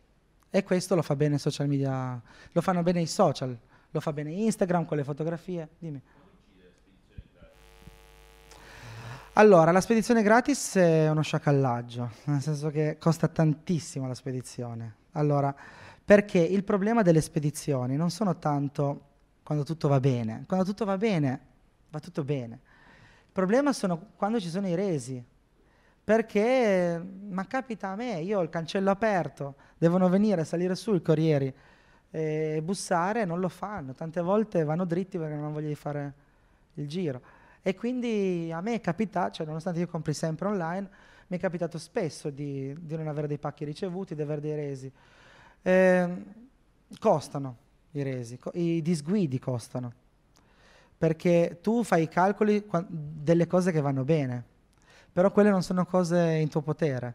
E questo lo fa bene i social media, lo fanno bene i social, lo fa bene Instagram con le fotografie. Dimmi. Allora, la spedizione gratis è uno sciacallaggio, nel senso che costa tantissimo la spedizione. Allora, perché il problema delle spedizioni non sono tanto quando tutto va bene, quando tutto va bene, va tutto bene. Il problema sono quando ci sono i resi, perché, ma capita a me, io ho il cancello aperto, devono venire, a salire su i corrieri e bussare, non lo fanno, tante volte vanno dritti perché non vogliono fare il giro. E quindi a me capita, cioè nonostante io compri sempre online, mi è capitato spesso di, di non avere dei pacchi ricevuti, di avere dei resi. Eh, costano i resi, co- i disguidi costano, perché tu fai i calcoli delle cose che vanno bene però quelle non sono cose in tuo potere.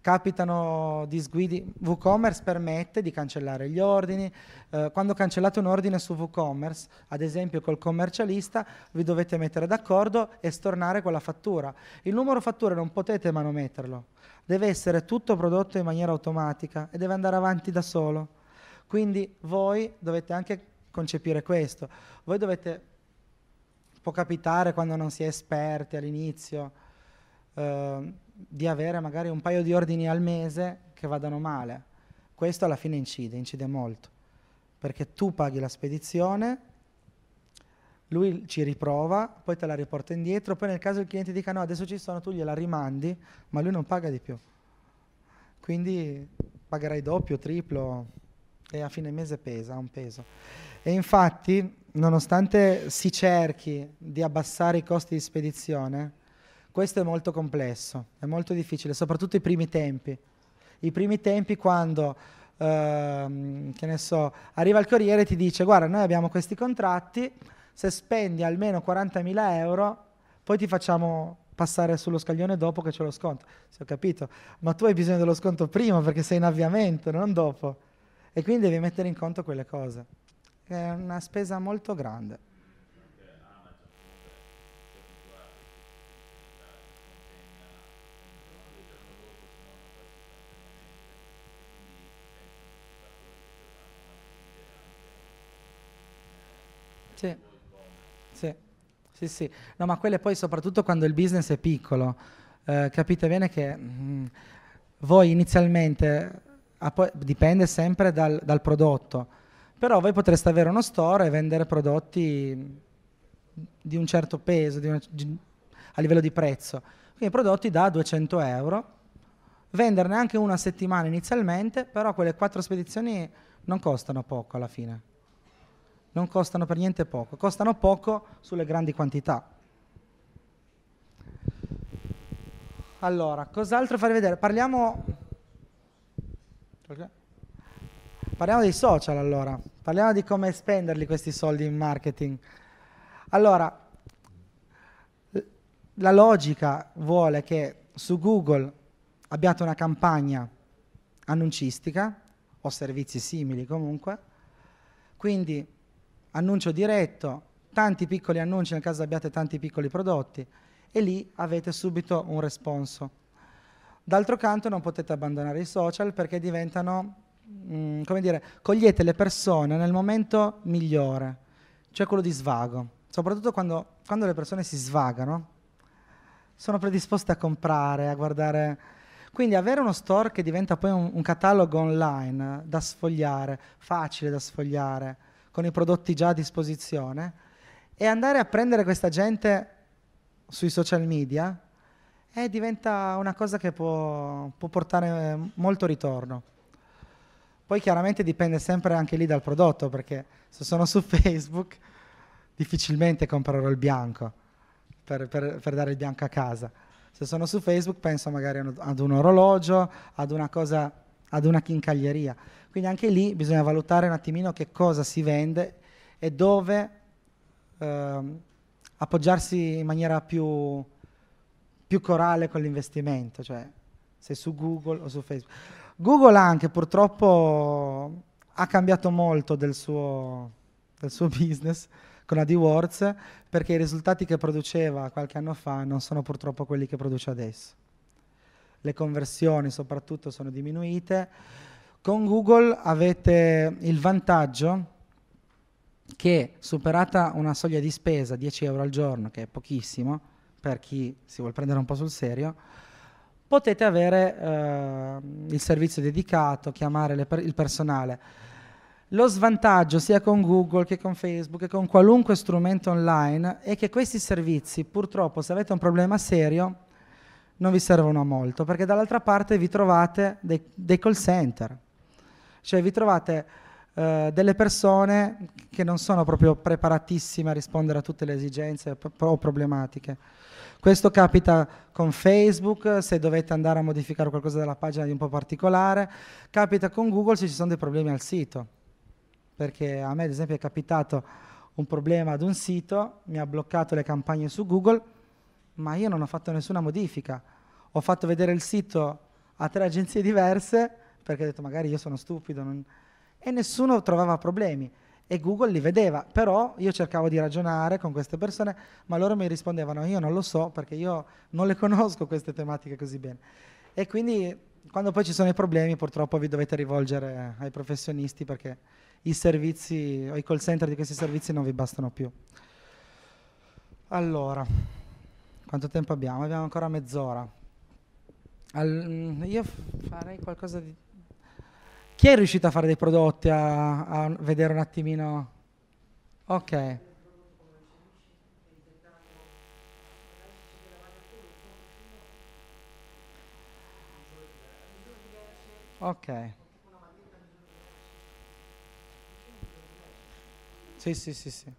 Capitano disguidi, WooCommerce permette di cancellare gli ordini, eh, quando cancellate un ordine su WooCommerce, ad esempio col commercialista, vi dovete mettere d'accordo e stornare quella fattura. Il numero fattura non potete manometterlo, deve essere tutto prodotto in maniera automatica e deve andare avanti da solo. Quindi voi dovete anche concepire questo, voi dovete può capitare quando non si è esperti all'inizio eh, di avere magari un paio di ordini al mese che vadano male. Questo alla fine incide, incide molto, perché tu paghi la spedizione, lui ci riprova, poi te la riporta indietro, poi nel caso il cliente dica no, adesso ci sono, tu gliela rimandi, ma lui non paga di più. Quindi pagherai doppio, triplo e a fine mese pesa, ha un peso. E infatti nonostante si cerchi di abbassare i costi di spedizione, questo è molto complesso, è molto difficile, soprattutto i primi tempi. I primi tempi quando, ehm, che ne so, arriva il corriere e ti dice guarda noi abbiamo questi contratti, se spendi almeno 40.000 euro poi ti facciamo passare sullo scaglione dopo che c'è lo sconto. Se ho capito, ma tu hai bisogno dello sconto prima perché sei in avviamento, non dopo. E quindi devi mettere in conto quelle cose che è una spesa molto grande. Sì. Sì. sì, sì, No, ma quelle poi soprattutto quando il business è piccolo, eh, capite bene che mh, mm, voi inizialmente, dipende sempre dal, dal prodotto, però voi potreste avere uno store e vendere prodotti di un certo peso, una, di, a livello di prezzo. Quindi prodotti da 200 euro, venderne anche una settimana inizialmente, però quelle quattro spedizioni non costano poco alla fine. Non costano per niente poco, costano poco sulle grandi quantità. Allora, cos'altro fare vedere? Parliamo... Okay. Parliamo dei social allora, parliamo di come spenderli questi soldi in marketing. Allora, la logica vuole che su Google abbiate una campagna annuncistica o servizi simili comunque, quindi annuncio diretto, tanti piccoli annunci nel caso abbiate tanti piccoli prodotti e lì avete subito un responso. D'altro canto non potete abbandonare i social perché diventano Mm, come dire, cogliete le persone nel momento migliore, cioè quello di svago. Soprattutto quando, quando le persone si svagano, sono predisposte a comprare, a guardare. Quindi avere uno store che diventa poi un, un catalogo online da sfogliare, facile da sfogliare, con i prodotti già a disposizione, e andare a prendere questa gente sui social media eh, diventa una cosa che può, può portare eh, molto ritorno. Poi chiaramente dipende sempre anche lì dal prodotto, perché se sono su Facebook difficilmente comprerò il bianco per, per, per dare il bianco a casa. Se sono su Facebook penso magari ad un orologio, ad una cosa, ad una chincaglieria. Quindi anche lì bisogna valutare un attimino che cosa si vende e dove ehm, appoggiarsi in maniera più, più corale con l'investimento, cioè se su Google o su Facebook. Google anche purtroppo ha cambiato molto del suo, del suo business con AdWords perché i risultati che produceva qualche anno fa non sono purtroppo quelli che produce adesso. Le conversioni soprattutto sono diminuite. Con Google avete il vantaggio che superata una soglia di spesa, 10 euro al giorno, che è pochissimo per chi si vuole prendere un po' sul serio, potete avere eh, il servizio dedicato, chiamare per- il personale. Lo svantaggio sia con Google che con Facebook che con qualunque strumento online è che questi servizi purtroppo se avete un problema serio non vi servono a molto perché dall'altra parte vi trovate dei, dei call center, cioè vi trovate eh, delle persone che non sono proprio preparatissime a rispondere a tutte le esigenze o problematiche. Questo capita con Facebook se dovete andare a modificare qualcosa della pagina di un po' particolare, capita con Google se ci sono dei problemi al sito, perché a me ad esempio è capitato un problema ad un sito, mi ha bloccato le campagne su Google, ma io non ho fatto nessuna modifica, ho fatto vedere il sito a tre agenzie diverse perché ho detto magari io sono stupido non... e nessuno trovava problemi e Google li vedeva, però io cercavo di ragionare con queste persone, ma loro mi rispondevano io non lo so perché io non le conosco queste tematiche così bene. E quindi quando poi ci sono i problemi purtroppo vi dovete rivolgere ai professionisti perché i servizi o i call center di questi servizi non vi bastano più. Allora, quanto tempo abbiamo? Abbiamo ancora mezz'ora. Al, io farei qualcosa di chi è riuscito a fare dei prodotti, a, a vedere un attimino? Ok. Ok. Sì, sì, sì, sì.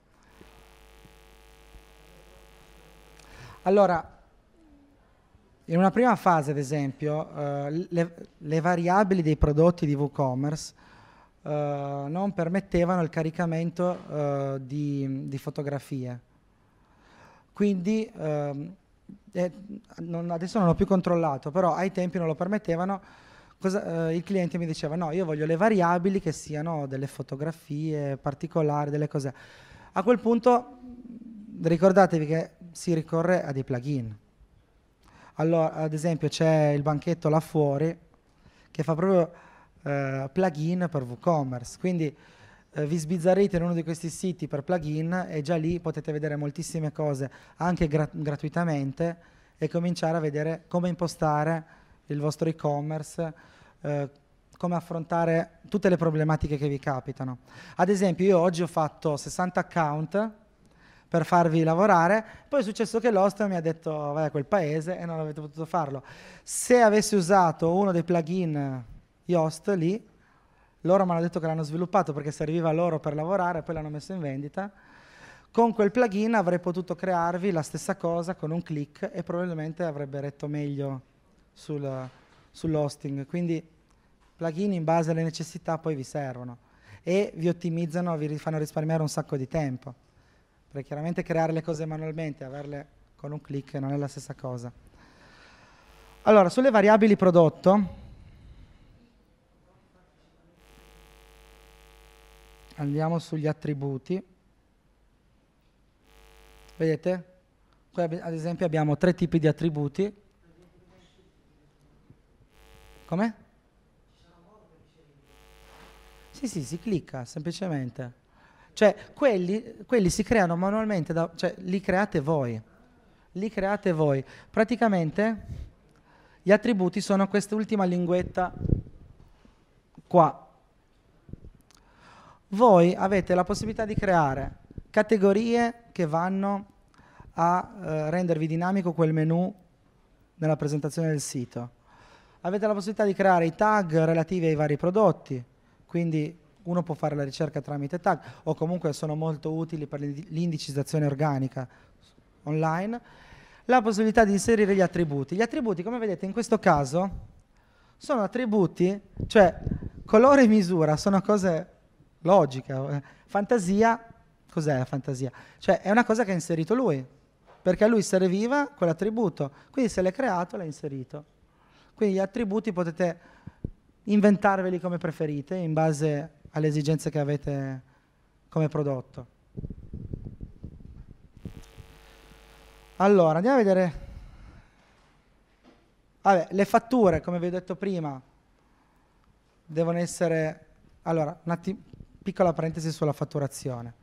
Allora, in una prima fase, ad esempio, eh, le, le, variabili dei prodotti di WooCommerce eh, non permettevano il caricamento eh, di, di, fotografie. Quindi, ehm, non, adesso non ho più controllato, però ai tempi non lo permettevano, cosa, eh, il cliente mi diceva no, io voglio le variabili che siano delle fotografie particolari, delle cose. A quel punto ricordatevi che si ricorre a dei plugin allora, ad esempio, c'è il banchetto là fuori che fa proprio eh, plugin per WooCommerce. Quindi eh, vi sbizzarrete in uno di questi siti per plugin e già lì potete vedere moltissime cose anche grat- gratuitamente e cominciare a vedere come impostare il vostro e-commerce, eh, come affrontare tutte le problematiche che vi capitano. Ad esempio, io oggi ho fatto 60 account per farvi lavorare. Poi è successo che l'host mi ha detto vai a quel paese e non avete potuto farlo. Se avessi usato uno dei plugin Yoast lì, loro mi hanno detto che l'hanno sviluppato perché serviva loro per lavorare, poi l'hanno messo in vendita. Con quel plugin avrei potuto crearvi la stessa cosa con un click e probabilmente avrebbe retto meglio sul, sull'hosting. Quindi plugin in base alle necessità poi vi servono e vi ottimizzano, vi fanno risparmiare un sacco di tempo perché chiaramente creare le cose manualmente averle con un clic non è la stessa cosa. Allora, sulle variabili prodotto, andiamo sugli attributi. Vedete? Qui ad esempio abbiamo tre tipi di attributi. Come? Sì, sì, si clicca semplicemente. Cioè, quelli, quelli si creano manualmente, da, cioè, li create voi. Li create voi. Praticamente gli attributi sono quest'ultima linguetta qua. Voi avete la possibilità di creare categorie che vanno a eh, rendervi dinamico quel menu nella presentazione del sito. Avete la possibilità di creare i tag relativi ai vari prodotti, quindi uno può fare la ricerca tramite tag o comunque sono molto utili per l'indicizzazione organica online. La possibilità di inserire gli attributi. Gli attributi, come vedete, in questo caso sono attributi, cioè colore e misura sono cose logiche. Eh. Fantasia, cos'è la fantasia? Cioè è una cosa che ha inserito lui, perché a lui serviva quell'attributo, quindi se l'è creato l'ha inserito. Quindi gli attributi potete inventarveli come preferite in base alle esigenze che avete come prodotto. Allora, andiamo a vedere. Vabbè, le fatture, come vi ho detto prima, devono essere... Allora, una piccola parentesi sulla fatturazione.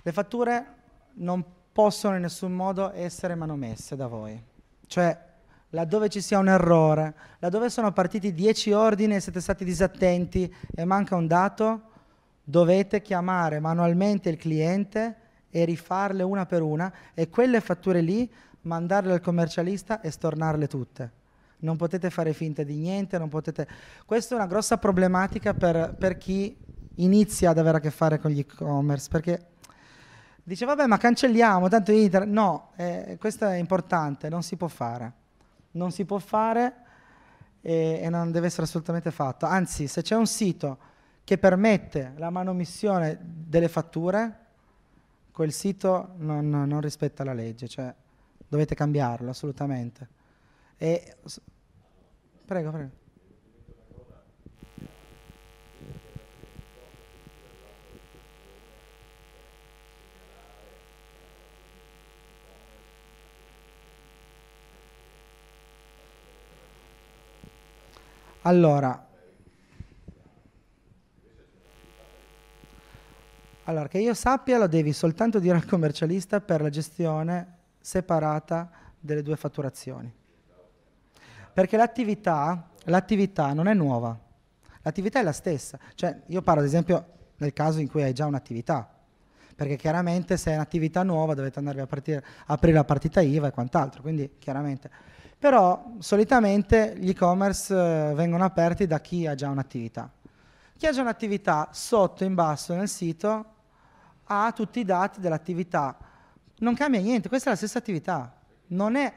Le fatture non possono in nessun modo essere manomesse da voi. Cioè, laddove ci sia un errore, laddove sono partiti 10 ordini e siete stati disattenti e manca un dato, dovete chiamare manualmente il cliente e rifarle una per una e quelle fatture lì mandarle al commercialista e stornarle tutte. Non potete fare finta di niente, potete... Questa è una grossa problematica per, per chi inizia ad avere a che fare con gli e-commerce, perché dice vabbè ma cancelliamo, tanto internet... No, eh, questo è importante, non si può fare non si può fare e, e non deve essere assolutamente fatto. Anzi, se c'è un sito che permette la manomissione delle fatture, quel sito non, non rispetta la legge, cioè dovete cambiarlo assolutamente. E, prego, prego. Allora, Allora, che io sappia lo devi soltanto dire al commercialista per la gestione separata delle due fatturazioni. Perché l'attività, l'attività non è nuova, l'attività è la stessa. Cioè, io parlo ad esempio nel caso in cui hai già un'attività, perché chiaramente se è un'attività nuova dovete andare a, partire, a aprire la partita IVA e quant'altro, quindi chiaramente... Però solitamente gli e-commerce eh, vengono aperti da chi ha già un'attività. Chi ha già un'attività sotto in basso nel sito ha tutti i dati dell'attività. Non cambia niente, questa è la stessa attività. Non è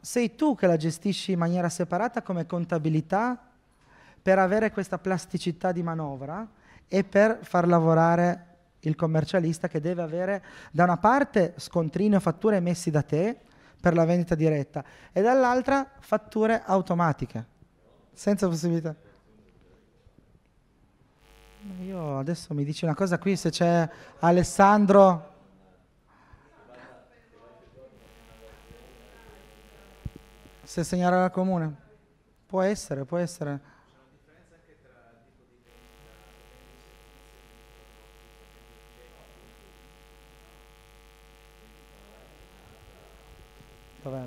sei tu che la gestisci in maniera separata come contabilità per avere questa plasticità di manovra e per far lavorare il commercialista che deve avere da una parte scontrini o fatture emessi da te per la vendita diretta e dall'altra fatture automatiche, senza possibilità. Io adesso mi dici una cosa qui, se c'è Alessandro... Se segnala al comune? Può essere, può essere.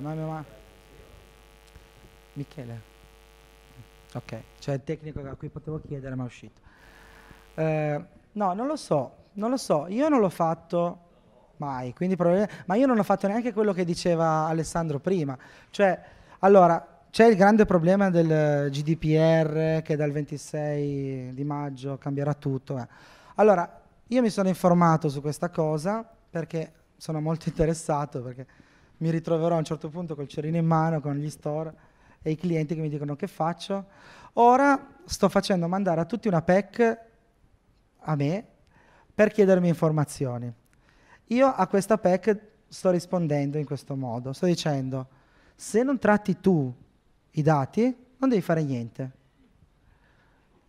Vabbè, ma, ma, Michele. Ok, c'è il tecnico a cui potevo chiedere ma è uscito. Eh, no, non lo so, non lo so, io non l'ho fatto mai, quindi probabilmente, ma io non ho fatto neanche quello che diceva Alessandro prima. Cioè, allora, c'è il grande problema del GDPR che dal 26 di maggio cambierà tutto. Eh. Allora, io mi sono informato su questa cosa perché sono molto interessato, perché mi ritroverò a un certo punto col cerino in mano, con gli store e i clienti che mi dicono che faccio. Ora sto facendo mandare a tutti una PEC a me per chiedermi informazioni. Io a questa PEC sto rispondendo in questo modo, sto dicendo se non tratti tu i dati non devi fare niente.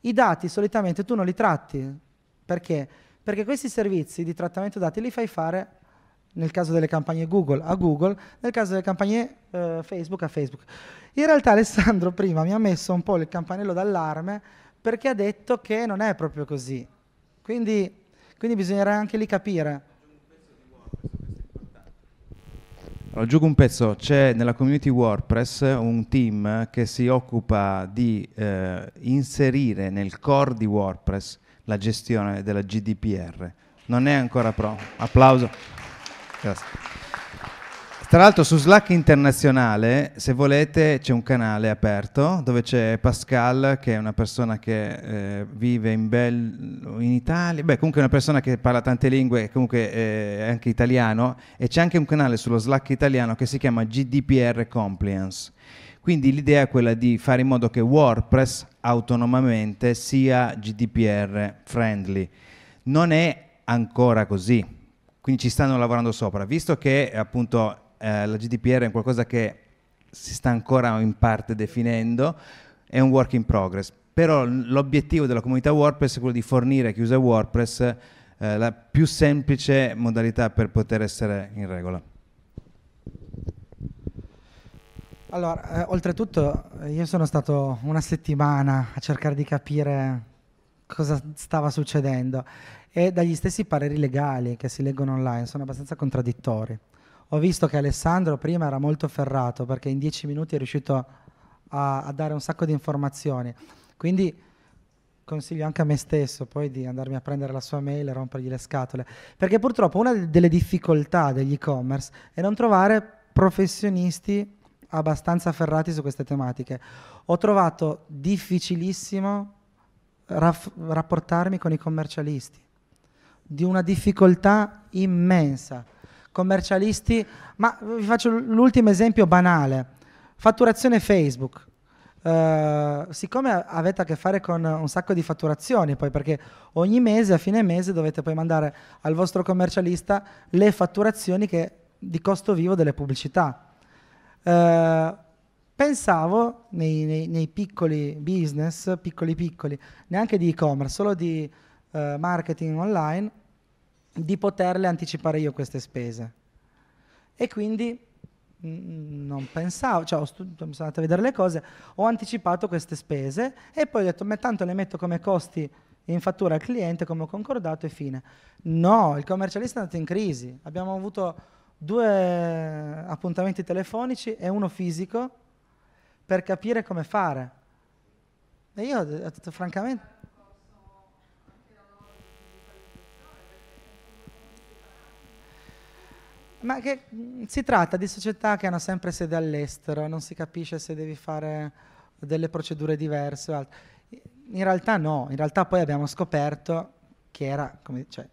I dati solitamente tu non li tratti, perché? Perché questi servizi di trattamento dati li fai fare nel caso delle campagne Google a Google, nel caso delle campagne eh, Facebook a Facebook. In realtà Alessandro prima mi ha messo un po' il campanello d'allarme perché ha detto che non è proprio così. Quindi, quindi bisognerà anche lì capire. Aggiungo un pezzo, c'è nella community WordPress un team che si occupa di eh, inserire nel core di WordPress la gestione della GDPR. Non è ancora pronto. Applauso. Grazie. Tra l'altro su Slack internazionale, se volete, c'è un canale aperto dove c'è Pascal, che è una persona che eh, vive in, Bel... in Italia, beh comunque è una persona che parla tante lingue, comunque eh, è anche italiano, e c'è anche un canale sullo Slack italiano che si chiama GDPR Compliance. Quindi l'idea è quella di fare in modo che WordPress autonomamente sia GDPR friendly. Non è ancora così quindi ci stanno lavorando sopra. Visto che appunto eh, la GDPR è qualcosa che si sta ancora in parte definendo, è un work in progress. Però l'obiettivo della comunità WordPress è quello di fornire a chi usa WordPress eh, la più semplice modalità per poter essere in regola. Allora, eh, oltretutto eh, io sono stato una settimana a cercare di capire cosa stava succedendo e dagli stessi pareri legali che si leggono online, sono abbastanza contraddittori. Ho visto che Alessandro prima era molto ferrato perché in dieci minuti è riuscito a, a dare un sacco di informazioni, quindi consiglio anche a me stesso poi di andarmi a prendere la sua mail e rompergli le scatole, perché purtroppo una delle difficoltà degli e-commerce è non trovare professionisti abbastanza ferrati su queste tematiche. Ho trovato difficilissimo raff- rapportarmi con i commercialisti di una difficoltà immensa. Commercialisti, ma vi faccio l'ultimo esempio banale, fatturazione Facebook. Uh, siccome avete a che fare con un sacco di fatturazioni, poi perché ogni mese, a fine mese, dovete poi mandare al vostro commercialista le fatturazioni che, di costo vivo delle pubblicità. Uh, pensavo nei, nei, nei, piccoli business, piccoli piccoli, neanche di e-commerce, solo di uh, marketing online, di poterle anticipare io queste spese. E quindi mm, non pensavo, cioè sono andato a vedere le cose, ho anticipato queste spese e poi ho detto, ma tanto le metto come costi in fattura al cliente come ho concordato e fine. No, il commercialista è andato in crisi, abbiamo avuto due appuntamenti telefonici e uno fisico per capire come fare. E io ho detto francamente, Ma che mm, si tratta di società che hanno sempre sede all'estero, non si capisce se devi fare delle procedure diverse o altro. In realtà no, in realtà poi abbiamo scoperto che era, come, cioè,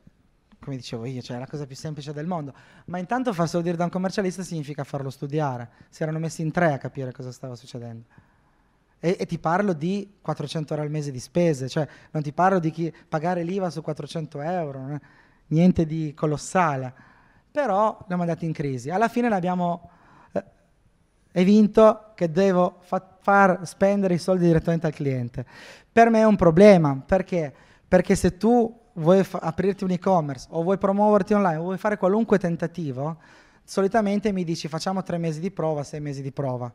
come dicevo io, cioè la cosa più semplice del mondo. Ma intanto farselo dire da un commercialista significa farlo studiare. Si erano messi in tre a capire cosa stava succedendo. E, e ti parlo di 400 euro al mese di spese, cioè non ti parlo di pagare l'IVA su 400 euro, né? niente di colossale però l'abbiamo andata in crisi. Alla fine l'abbiamo eh, evinto che devo fa far spendere i soldi direttamente al cliente. Per me è un problema, perché? Perché se tu vuoi aprirti un e-commerce o vuoi promuoverti online o vuoi fare qualunque tentativo, solitamente mi dici facciamo tre mesi di prova, sei mesi di prova.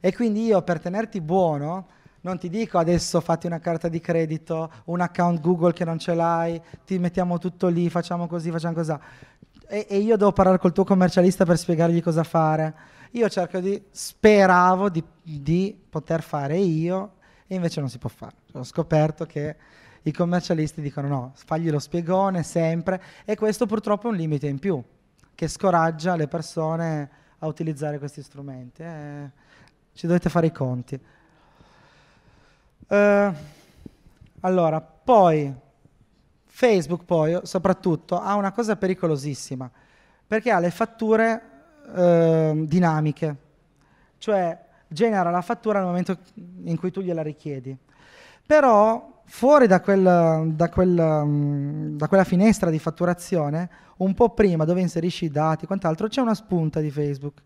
E quindi io per tenerti buono non ti dico adesso fatti una carta di credito, un account Google che non ce l'hai, ti mettiamo tutto lì, facciamo così, facciamo così e, e io devo parlare col tuo commercialista per spiegargli cosa fare. Io cerco di, speravo di, di poter fare io e invece non si può fare. Ho scoperto che i commercialisti dicono no, fagli lo spiegone sempre e questo purtroppo è un limite in più che scoraggia le persone a utilizzare questi strumenti. Eh, ci dovete fare i conti. Eh, allora, poi Facebook poi, soprattutto, ha una cosa pericolosissima, perché ha le fatture eh, dinamiche, cioè genera la fattura nel momento in cui tu gliela richiedi. Però fuori da, quel, da, quel, mm, da quella finestra di fatturazione, un po' prima dove inserisci i dati e quant'altro, c'è una spunta di Facebook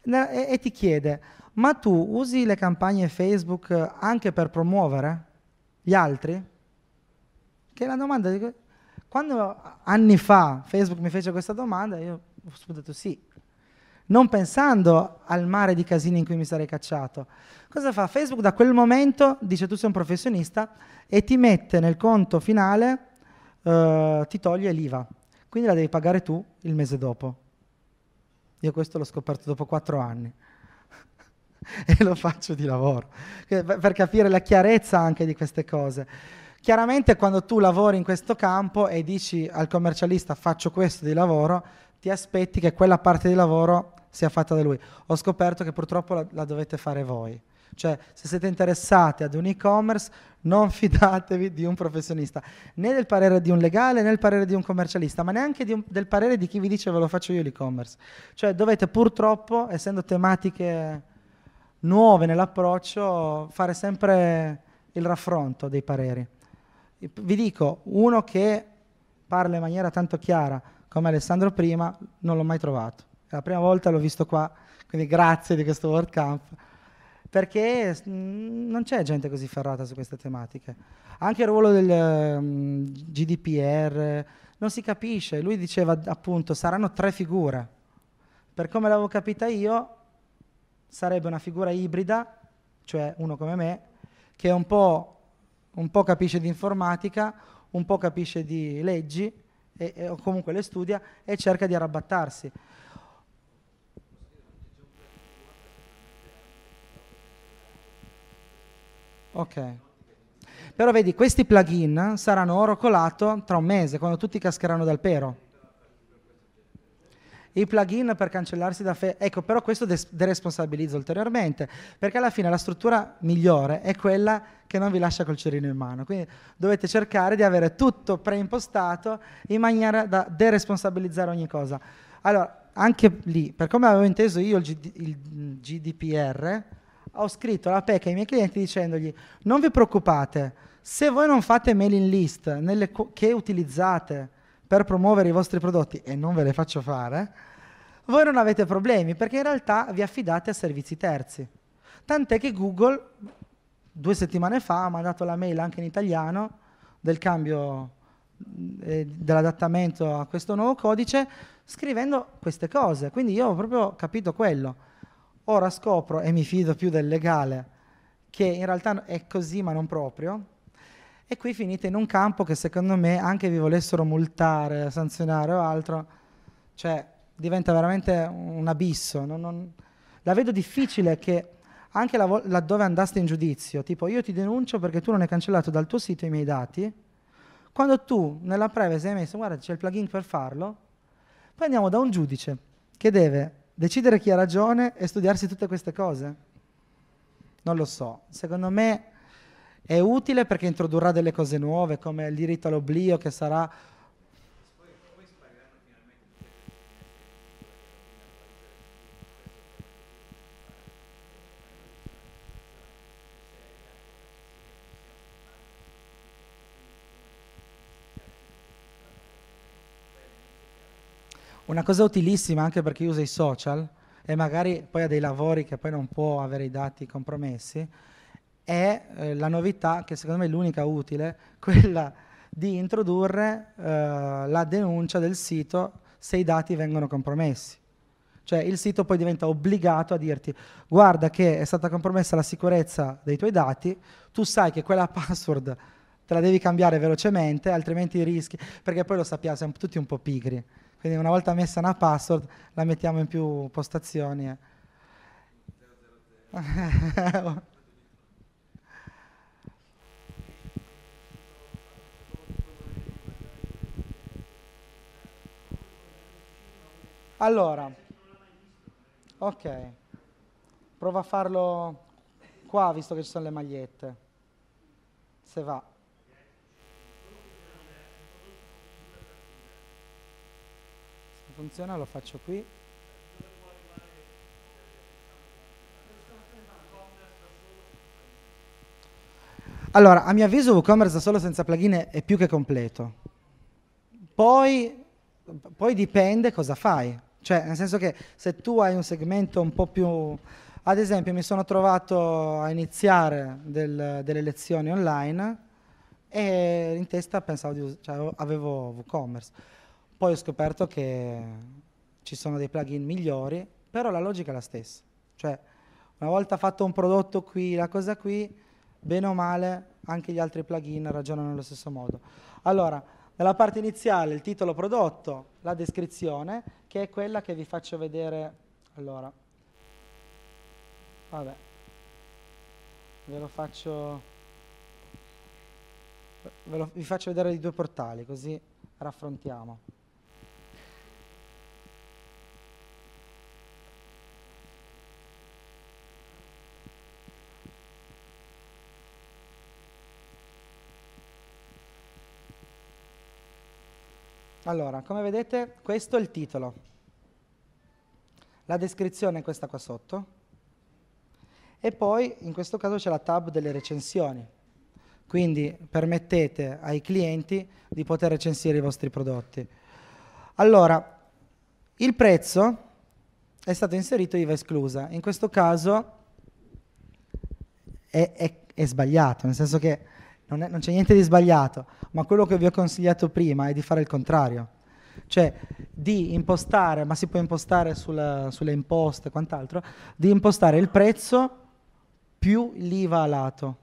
e, e ti chiede, ma tu usi le campagne Facebook anche per promuovere gli altri? Che la domanda, di... quando anni fa Facebook mi fece questa domanda, io ho spuntato sì, non pensando al mare di casini in cui mi sarei cacciato. Cosa fa? Facebook da quel momento dice tu sei un professionista e ti mette nel conto finale, eh, ti toglie l'IVA, quindi la devi pagare tu il mese dopo. Io questo l'ho scoperto dopo quattro anni e lo faccio di lavoro, per capire la chiarezza anche di queste cose. Chiaramente quando tu lavori in questo campo e dici al commercialista faccio questo di lavoro, ti aspetti che quella parte di lavoro sia fatta da lui. Ho scoperto che purtroppo la, la dovete fare voi. Cioè, se siete interessati ad un e-commerce, non fidatevi di un professionista, né del parere di un legale, né del parere di un commercialista, ma neanche un, del parere di chi vi dice ve lo faccio io l'e-commerce. Cioè, dovete purtroppo, essendo tematiche nuove nell'approccio, fare sempre il raffronto dei pareri. Vi dico, uno che parla in maniera tanto chiara come Alessandro prima, non l'ho mai trovato. È la prima volta l'ho visto qua, quindi grazie di questo World Camp, perché mm, non c'è gente così ferrata su queste tematiche. Anche il ruolo del um, mm, GDPR non si capisce. Lui diceva appunto saranno tre figure. Per come l'avevo capita io, sarebbe una figura ibrida, cioè uno come me, che è un po' un po' capisce di informatica, un po' capisce di leggi, e, e, o comunque le studia, e cerca di arrabbattarsi. Ok. Però vedi, questi plugin saranno oro colato tra un mese, quando tutti cascheranno dal pero i plugin per cancellarsi da Facebook. Ecco, però questo des- deresponsabilizza ulteriormente, perché alla fine la struttura migliore è quella che non vi lascia col cerino in mano. Quindi dovete cercare di avere tutto preimpostato in maniera da deresponsabilizzare ogni cosa. Allora, anche lì, per come avevo inteso io il, G- il GDPR, ho scritto la PEC ai miei clienti dicendogli non vi preoccupate, se voi non fate mailing list co- che utilizzate, per promuovere i vostri prodotti e non ve le faccio fare, voi non avete problemi perché in realtà vi affidate a servizi terzi. Tant'è che Google due settimane fa ha mandato la mail anche in italiano del cambio eh, dell'adattamento a questo nuovo codice scrivendo queste cose. Quindi io ho proprio capito quello. Ora scopro e mi fido più del legale che in realtà è così ma non proprio e qui finite in un campo che secondo me anche vi volessero multare, sanzionare o altro, cioè diventa veramente un abisso. Non, non... La vedo difficile che anche la, laddove andaste in giudizio, tipo io ti denuncio perché tu non hai cancellato dal tuo sito i miei dati, quando tu nella privacy hai messo guarda c'è il plugin per farlo, poi andiamo da un giudice che deve decidere chi ha ragione e studiarsi tutte queste cose. Non lo so, secondo me è utile perché introdurrà delle cose nuove come il diritto all'oblio che sarà... Una cosa utilissima anche per chi usa i social e magari poi ha dei lavori che poi non può avere i dati compromessi, è eh, la novità, che secondo me è l'unica utile, quella di introdurre eh, la denuncia del sito se i dati vengono compromessi. Cioè il sito poi diventa obbligato a dirti guarda che è stata compromessa la sicurezza dei tuoi dati, tu sai che quella password te la devi cambiare velocemente, altrimenti rischi, perché poi lo sappiamo, siamo tutti un po' pigri. Quindi una volta messa una password la mettiamo in più postazioni. Eh. Allora, ok, prova a farlo qua visto che ci sono le magliette, se va. Se funziona lo faccio qui. Allora, a mio avviso WooCommerce da solo senza plugin è più che completo. Poi, poi dipende cosa fai. Cioè, nel senso che se tu hai un segmento un po' più... Ad esempio, mi sono trovato a iniziare del, delle lezioni online e in testa pensavo di cioè, avevo WooCommerce. Poi ho scoperto che ci sono dei plugin migliori, però la logica è la stessa. Cioè, una volta fatto un prodotto qui, la cosa qui, bene o male, anche gli altri plugin ragionano nello stesso modo. Allora, nella parte iniziale il titolo prodotto, la descrizione, che è quella che vi faccio vedere allora vabbè ve lo faccio ve lo, vi faccio vedere i due portali così raffrontiamo Allora, come vedete, questo è il titolo. La descrizione è questa qua sotto. E poi, in questo caso, c'è la tab delle recensioni. Quindi permettete ai clienti di poter recensire i vostri prodotti. Allora, il prezzo è stato inserito IVA esclusa. In questo caso è, è, è sbagliato, nel senso che non, è, non c'è niente di sbagliato, ma quello che vi ho consigliato prima è di fare il contrario, cioè di impostare, ma si può impostare sulla, sulle imposte e quant'altro, di impostare il prezzo più l'IVA a lato,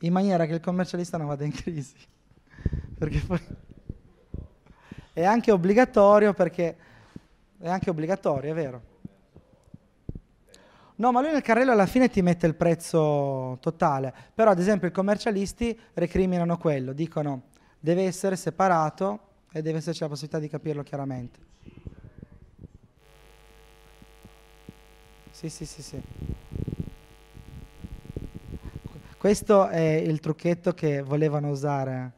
in maniera che il commercialista non vada in crisi. perché poi è anche obbligatorio perché è anche obbligatorio, è vero. No, ma lui nel carrello alla fine ti mette il prezzo totale, però ad esempio i commercialisti recriminano quello, dicono deve essere separato e deve esserci la possibilità di capirlo chiaramente. Sì, sì, sì, sì. Questo è il trucchetto che volevano usare.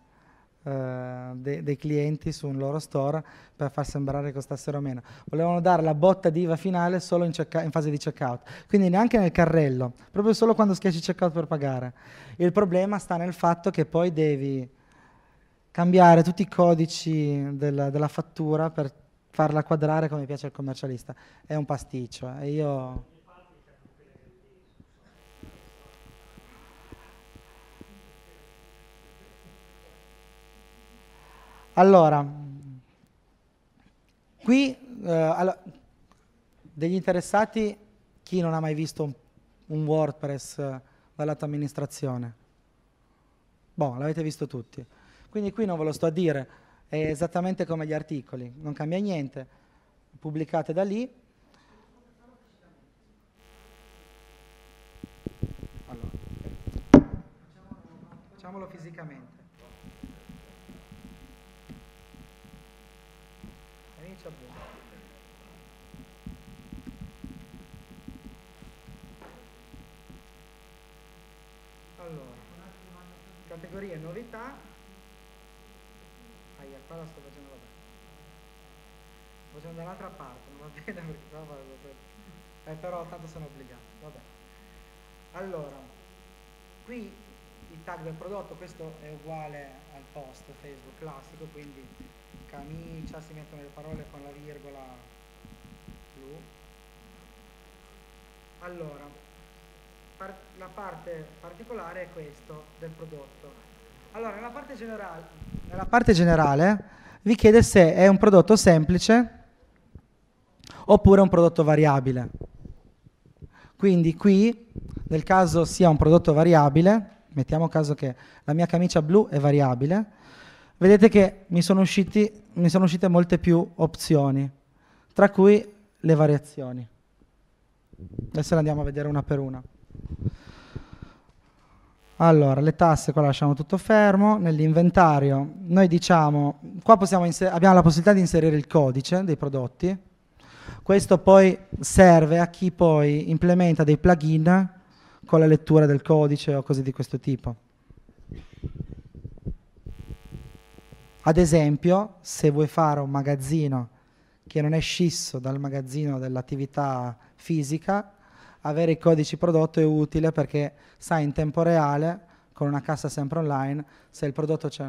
Eh, de- dei clienti su un loro store per far sembrare che costassero meno. Volevano dare la botta di IVA finale solo in, checka- in fase di checkout, quindi neanche nel carrello, proprio solo quando schiacci checkout per pagare. Il problema sta nel fatto che poi devi cambiare tutti i codici del, della fattura per farla quadrare come piace al commercialista. È un pasticcio. Eh. Io Allora, qui eh, alla, degli interessati, chi non ha mai visto un, un WordPress eh, dal lato amministrazione? Boh, l'avete visto tutti. Quindi qui non ve lo sto a dire, è esattamente come gli articoli, non cambia niente, pubblicate da lì. Allora. Facciamolo fisicamente. sta buono. Allora, categorie novità. Aia, qua la sto facendo vabbè. bene. Facendo dall'altra parte, non va bene perché qua vado Eh, però tanto sono obbligato, vabbè. Allora, qui il tag del prodotto, questo è uguale al post Facebook classico, quindi camicia, si mettono le parole con la virgola blu. Allora, par la parte particolare è questo del prodotto. Allora, nella parte generale, nella parte generale vi chiede se è un prodotto semplice oppure un prodotto variabile. Quindi qui, nel caso sia un prodotto variabile, mettiamo caso che la mia camicia blu è variabile, vedete che mi sono, usciti, mi sono uscite molte più opzioni, tra cui le variazioni. Adesso le andiamo a vedere una per una. Allora, le tasse qua lasciamo tutto fermo, nell'inventario noi diciamo, qua abbiamo la possibilità di inserire il codice dei prodotti, questo poi serve a chi poi implementa dei plugin con la lettura del codice o cose di questo tipo. Ad esempio, se vuoi fare un magazzino che non è scisso dal magazzino dell'attività fisica, avere i codici prodotto è utile perché sai in tempo reale, con una cassa sempre online, se il prodotto c'è.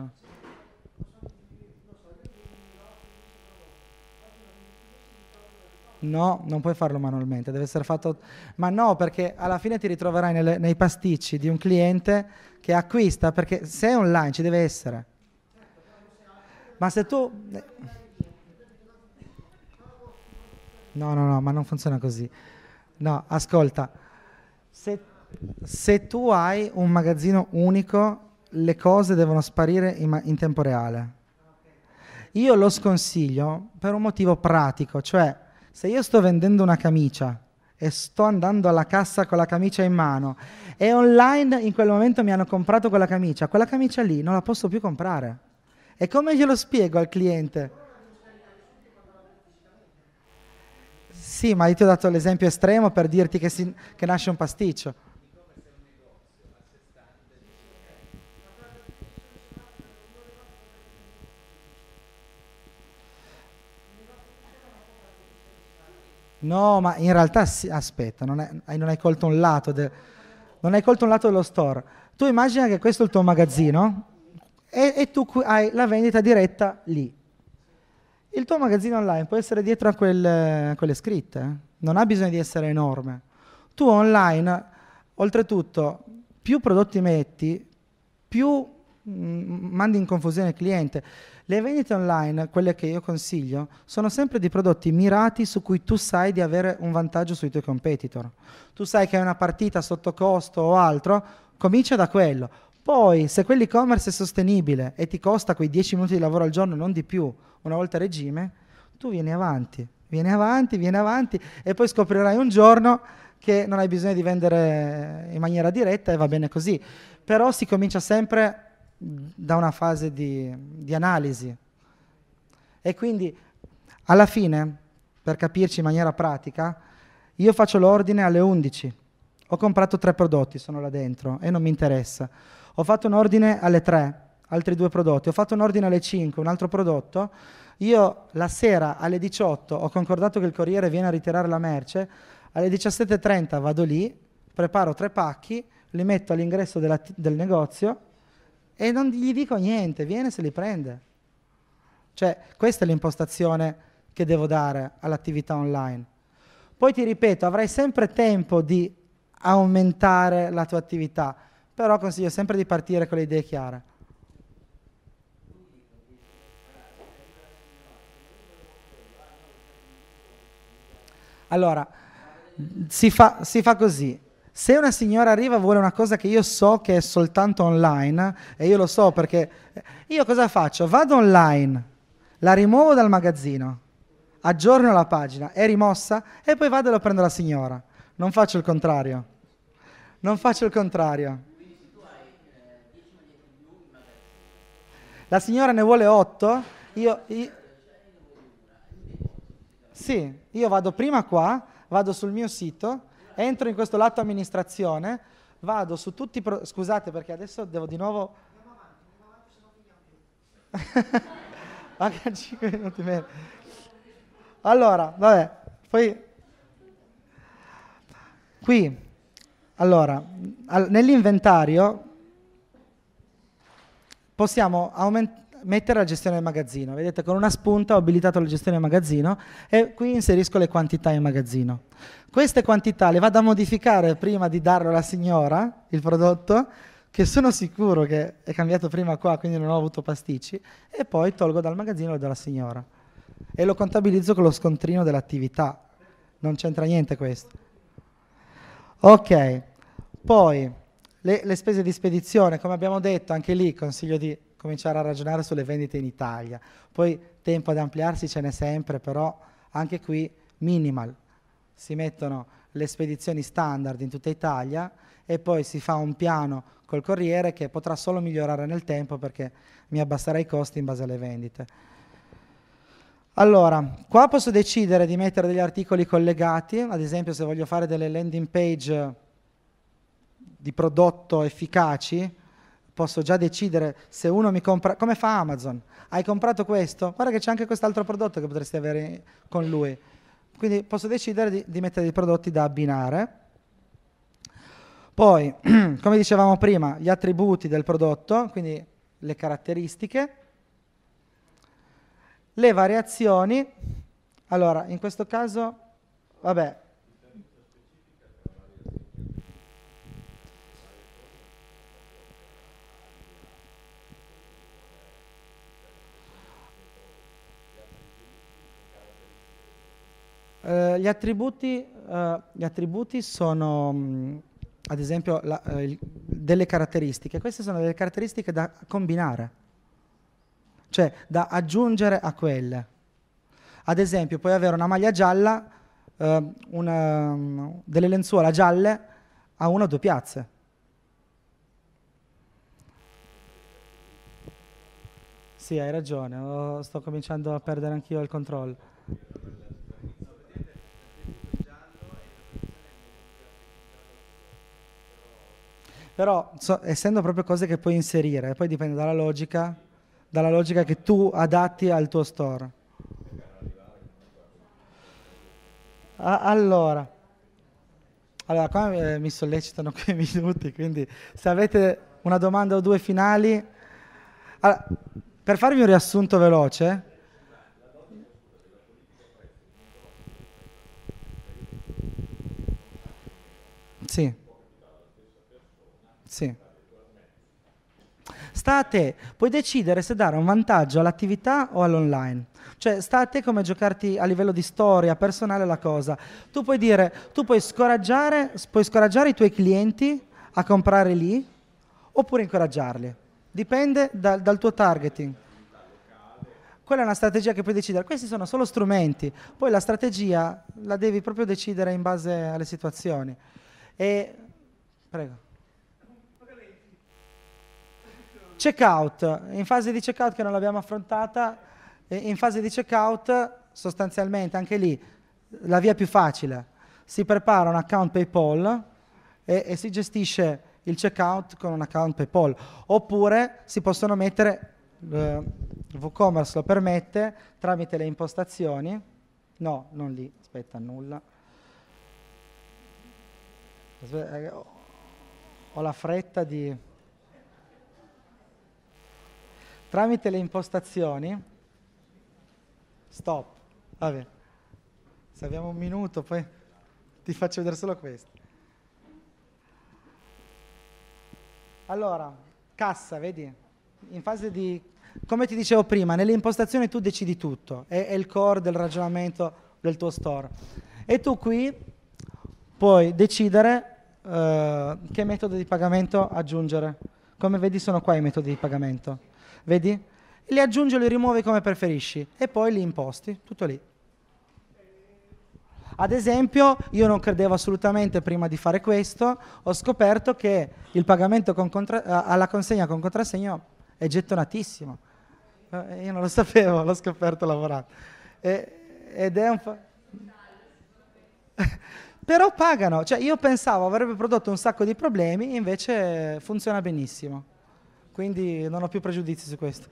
No, non puoi farlo manualmente, deve essere fatto... Ma no, perché alla fine ti ritroverai nelle, nei pasticci di un cliente che acquista, perché se è online ci deve essere. Ma se tu... No, no, no, ma non funziona così. No, ascolta, se, se tu hai un magazzino unico, le cose devono sparire in, in tempo reale. Io lo sconsiglio per un motivo pratico, cioè se io sto vendendo una camicia e sto andando alla cassa con la camicia in mano e online in quel momento mi hanno comprato quella camicia, quella camicia lì non la posso più comprare. E come glielo spiego al cliente? Sì, ma io ti ho dato l'esempio estremo per dirti che, si, che nasce un pasticcio. No, ma in realtà sì, aspetta, non, è, non hai colto un lato, de, non hai colto un lato dello store. Tu immagina che questo è il tuo magazzino e, e tu hai la vendita diretta lì. Il tuo magazzino online può essere dietro a, quel, a quelle scritte, eh? non ha bisogno di essere enorme. Tu online, oltretutto, più prodotti metti, più mh, mm, mandi in confusione il cliente. Le vendite online, quelle che io consiglio, sono sempre di prodotti mirati su cui tu sai di avere un vantaggio sui tuoi competitor. Tu sai che hai una partita sotto costo o altro, comincia da quello. Poi, se quell'e-commerce è sostenibile e ti costa quei 10 minuti di lavoro al giorno, non di più, una volta regime, tu vieni avanti, vieni avanti, vieni avanti e poi scoprirai un giorno che non hai bisogno di vendere in maniera diretta e va bene così. Però si comincia sempre da una fase di, di analisi. E quindi alla fine, per capirci in maniera pratica, io faccio l'ordine alle 11. Ho comprato tre prodotti, sono là dentro e non mi interessa. Ho fatto un ordine alle 3, altri due prodotti. Ho fatto un ordine alle 5, un altro prodotto. Io la sera alle 18 ho concordato che il corriere viene a ritirare la merce. Alle 17.30 vado lì, preparo tre pacchi, li metto all'ingresso della, del negozio e non gli dico niente, viene e se li prende. Cioè, questa è l'impostazione che devo dare all'attività online. Poi ti ripeto, avrai sempre tempo di aumentare la tua attività, però consiglio sempre di partire con le idee chiare. Allora, si fa, si fa così, se una signora arriva e vuole una cosa che io so che è soltanto online, e io lo so perché io cosa faccio? Vado online, la rimuovo dal magazzino, aggiorno la pagina, è rimossa e poi vado e lo prendo la signora. Non faccio il contrario. Non faccio il contrario. La signora ne vuole 8, io, io... Sì, io vado prima qua, vado sul mio sito entro in questo lato amministrazione, vado su tutti i... Pro- scusate perché adesso devo di nuovo... andiamo andiamo avanti, Anche 5 minuti meno. Allora, vabbè, poi... Qui, allora, al- nell'inventario possiamo aumentare mettere la gestione del magazzino. Vedete, con una spunta ho abilitato la gestione del magazzino e qui inserisco le quantità in magazzino. Queste quantità le vado a modificare prima di darlo alla signora, il prodotto, che sono sicuro che è cambiato prima qua, quindi non ho avuto pasticci, e poi tolgo dal magazzino e dalla signora. E lo contabilizzo con lo scontrino dell'attività. Non c'entra niente questo. Ok, poi le, le spese di spedizione, come abbiamo detto, anche lì consiglio di cominciare a ragionare sulle vendite in Italia. Poi tempo ad ampliarsi ce n'è sempre, però anche qui minimal. Si mettono le spedizioni standard in tutta Italia e poi si fa un piano col corriere che potrà solo migliorare nel tempo perché mi abbasserà i costi in base alle vendite. Allora, qua posso decidere di mettere degli articoli collegati, ad esempio se voglio fare delle landing page di prodotto efficaci, posso già decidere se uno mi compra, come fa Amazon, hai comprato questo, guarda che c'è anche quest'altro prodotto che potresti avere con lui. Quindi posso decidere di, di mettere dei prodotti da abbinare. Poi, come dicevamo prima, gli attributi del prodotto, quindi le caratteristiche, le variazioni. Allora, in questo caso, vabbè, Eh, gli, attributi, eh, gli, attributi, sono, mh, mm, ad esempio, la, eh, il, delle caratteristiche. Queste sono delle caratteristiche da combinare, cioè da aggiungere a quelle. Ad esempio, puoi avere una maglia gialla, eh, una, mm, delle lenzuola gialle a una o due piazze. Sì, hai ragione, oh, sto cominciando a perdere anch'io il controllo. Però so, essendo proprio cose che puoi inserire, poi dipende dalla logica, dalla logica che tu adatti al tuo store. Ah, allora, allora qua eh, mi sollecitano quei minuti, quindi se avete una domanda o due finali, allora, per farvi un riassunto veloce, sì. Sì. Sta a te, puoi decidere se dare un vantaggio all'attività o all'online. Cioè, sta a te come giocarti a livello di storia personale la cosa. Tu puoi dire, tu puoi scoraggiare, puoi scoraggiare i tuoi clienti a comprare lì oppure incoraggiarli. Dipende da, dal tuo targeting. Quella è una strategia che puoi decidere. Questi sono solo strumenti. Poi la strategia la devi proprio decidere in base alle situazioni. E... Prego. Checkout, in fase di checkout che non l'abbiamo affrontata, in fase di checkout sostanzialmente anche lì la via più facile, si prepara un account PayPal e, e si gestisce il checkout con un account PayPal, oppure si possono mettere, eh, WooCommerce lo permette, tramite le impostazioni, no, non lì, aspetta, nulla. Aspetta, eh, ho la fretta di tramite le impostazioni, stop, vabbè, se abbiamo un minuto poi ti faccio vedere solo questo. Allora, cassa, vedi? In fase di, come ti dicevo prima, nelle impostazioni tu decidi tutto, è, è il core del ragionamento del tuo store. E tu qui puoi decidere eh, che metodo di pagamento aggiungere. Come vedi sono qua i metodi di pagamento. Vedi? Li aggiungi o li rimuovi come preferisci e poi li imposti, tutto lì. Ad esempio, io non credevo assolutamente prima di fare questo, ho scoperto che il pagamento con contra- eh, alla consegna con contrassegno è gettonatissimo. Eh, io non lo sapevo, l'ho scoperto lavorando. E, ed è un po'... Però pagano, cioè io pensavo avrebbe prodotto un sacco di problemi, invece funziona benissimo quindi non ho più pregiudizi su questo.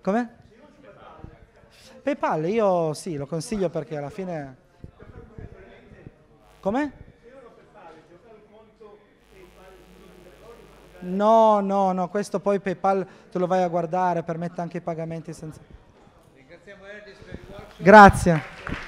Come? PayPal io sì, lo consiglio perché alla fine... Come? No, no, no, questo poi PayPal te lo vai a guardare, permette anche i pagamenti senza... Grazie.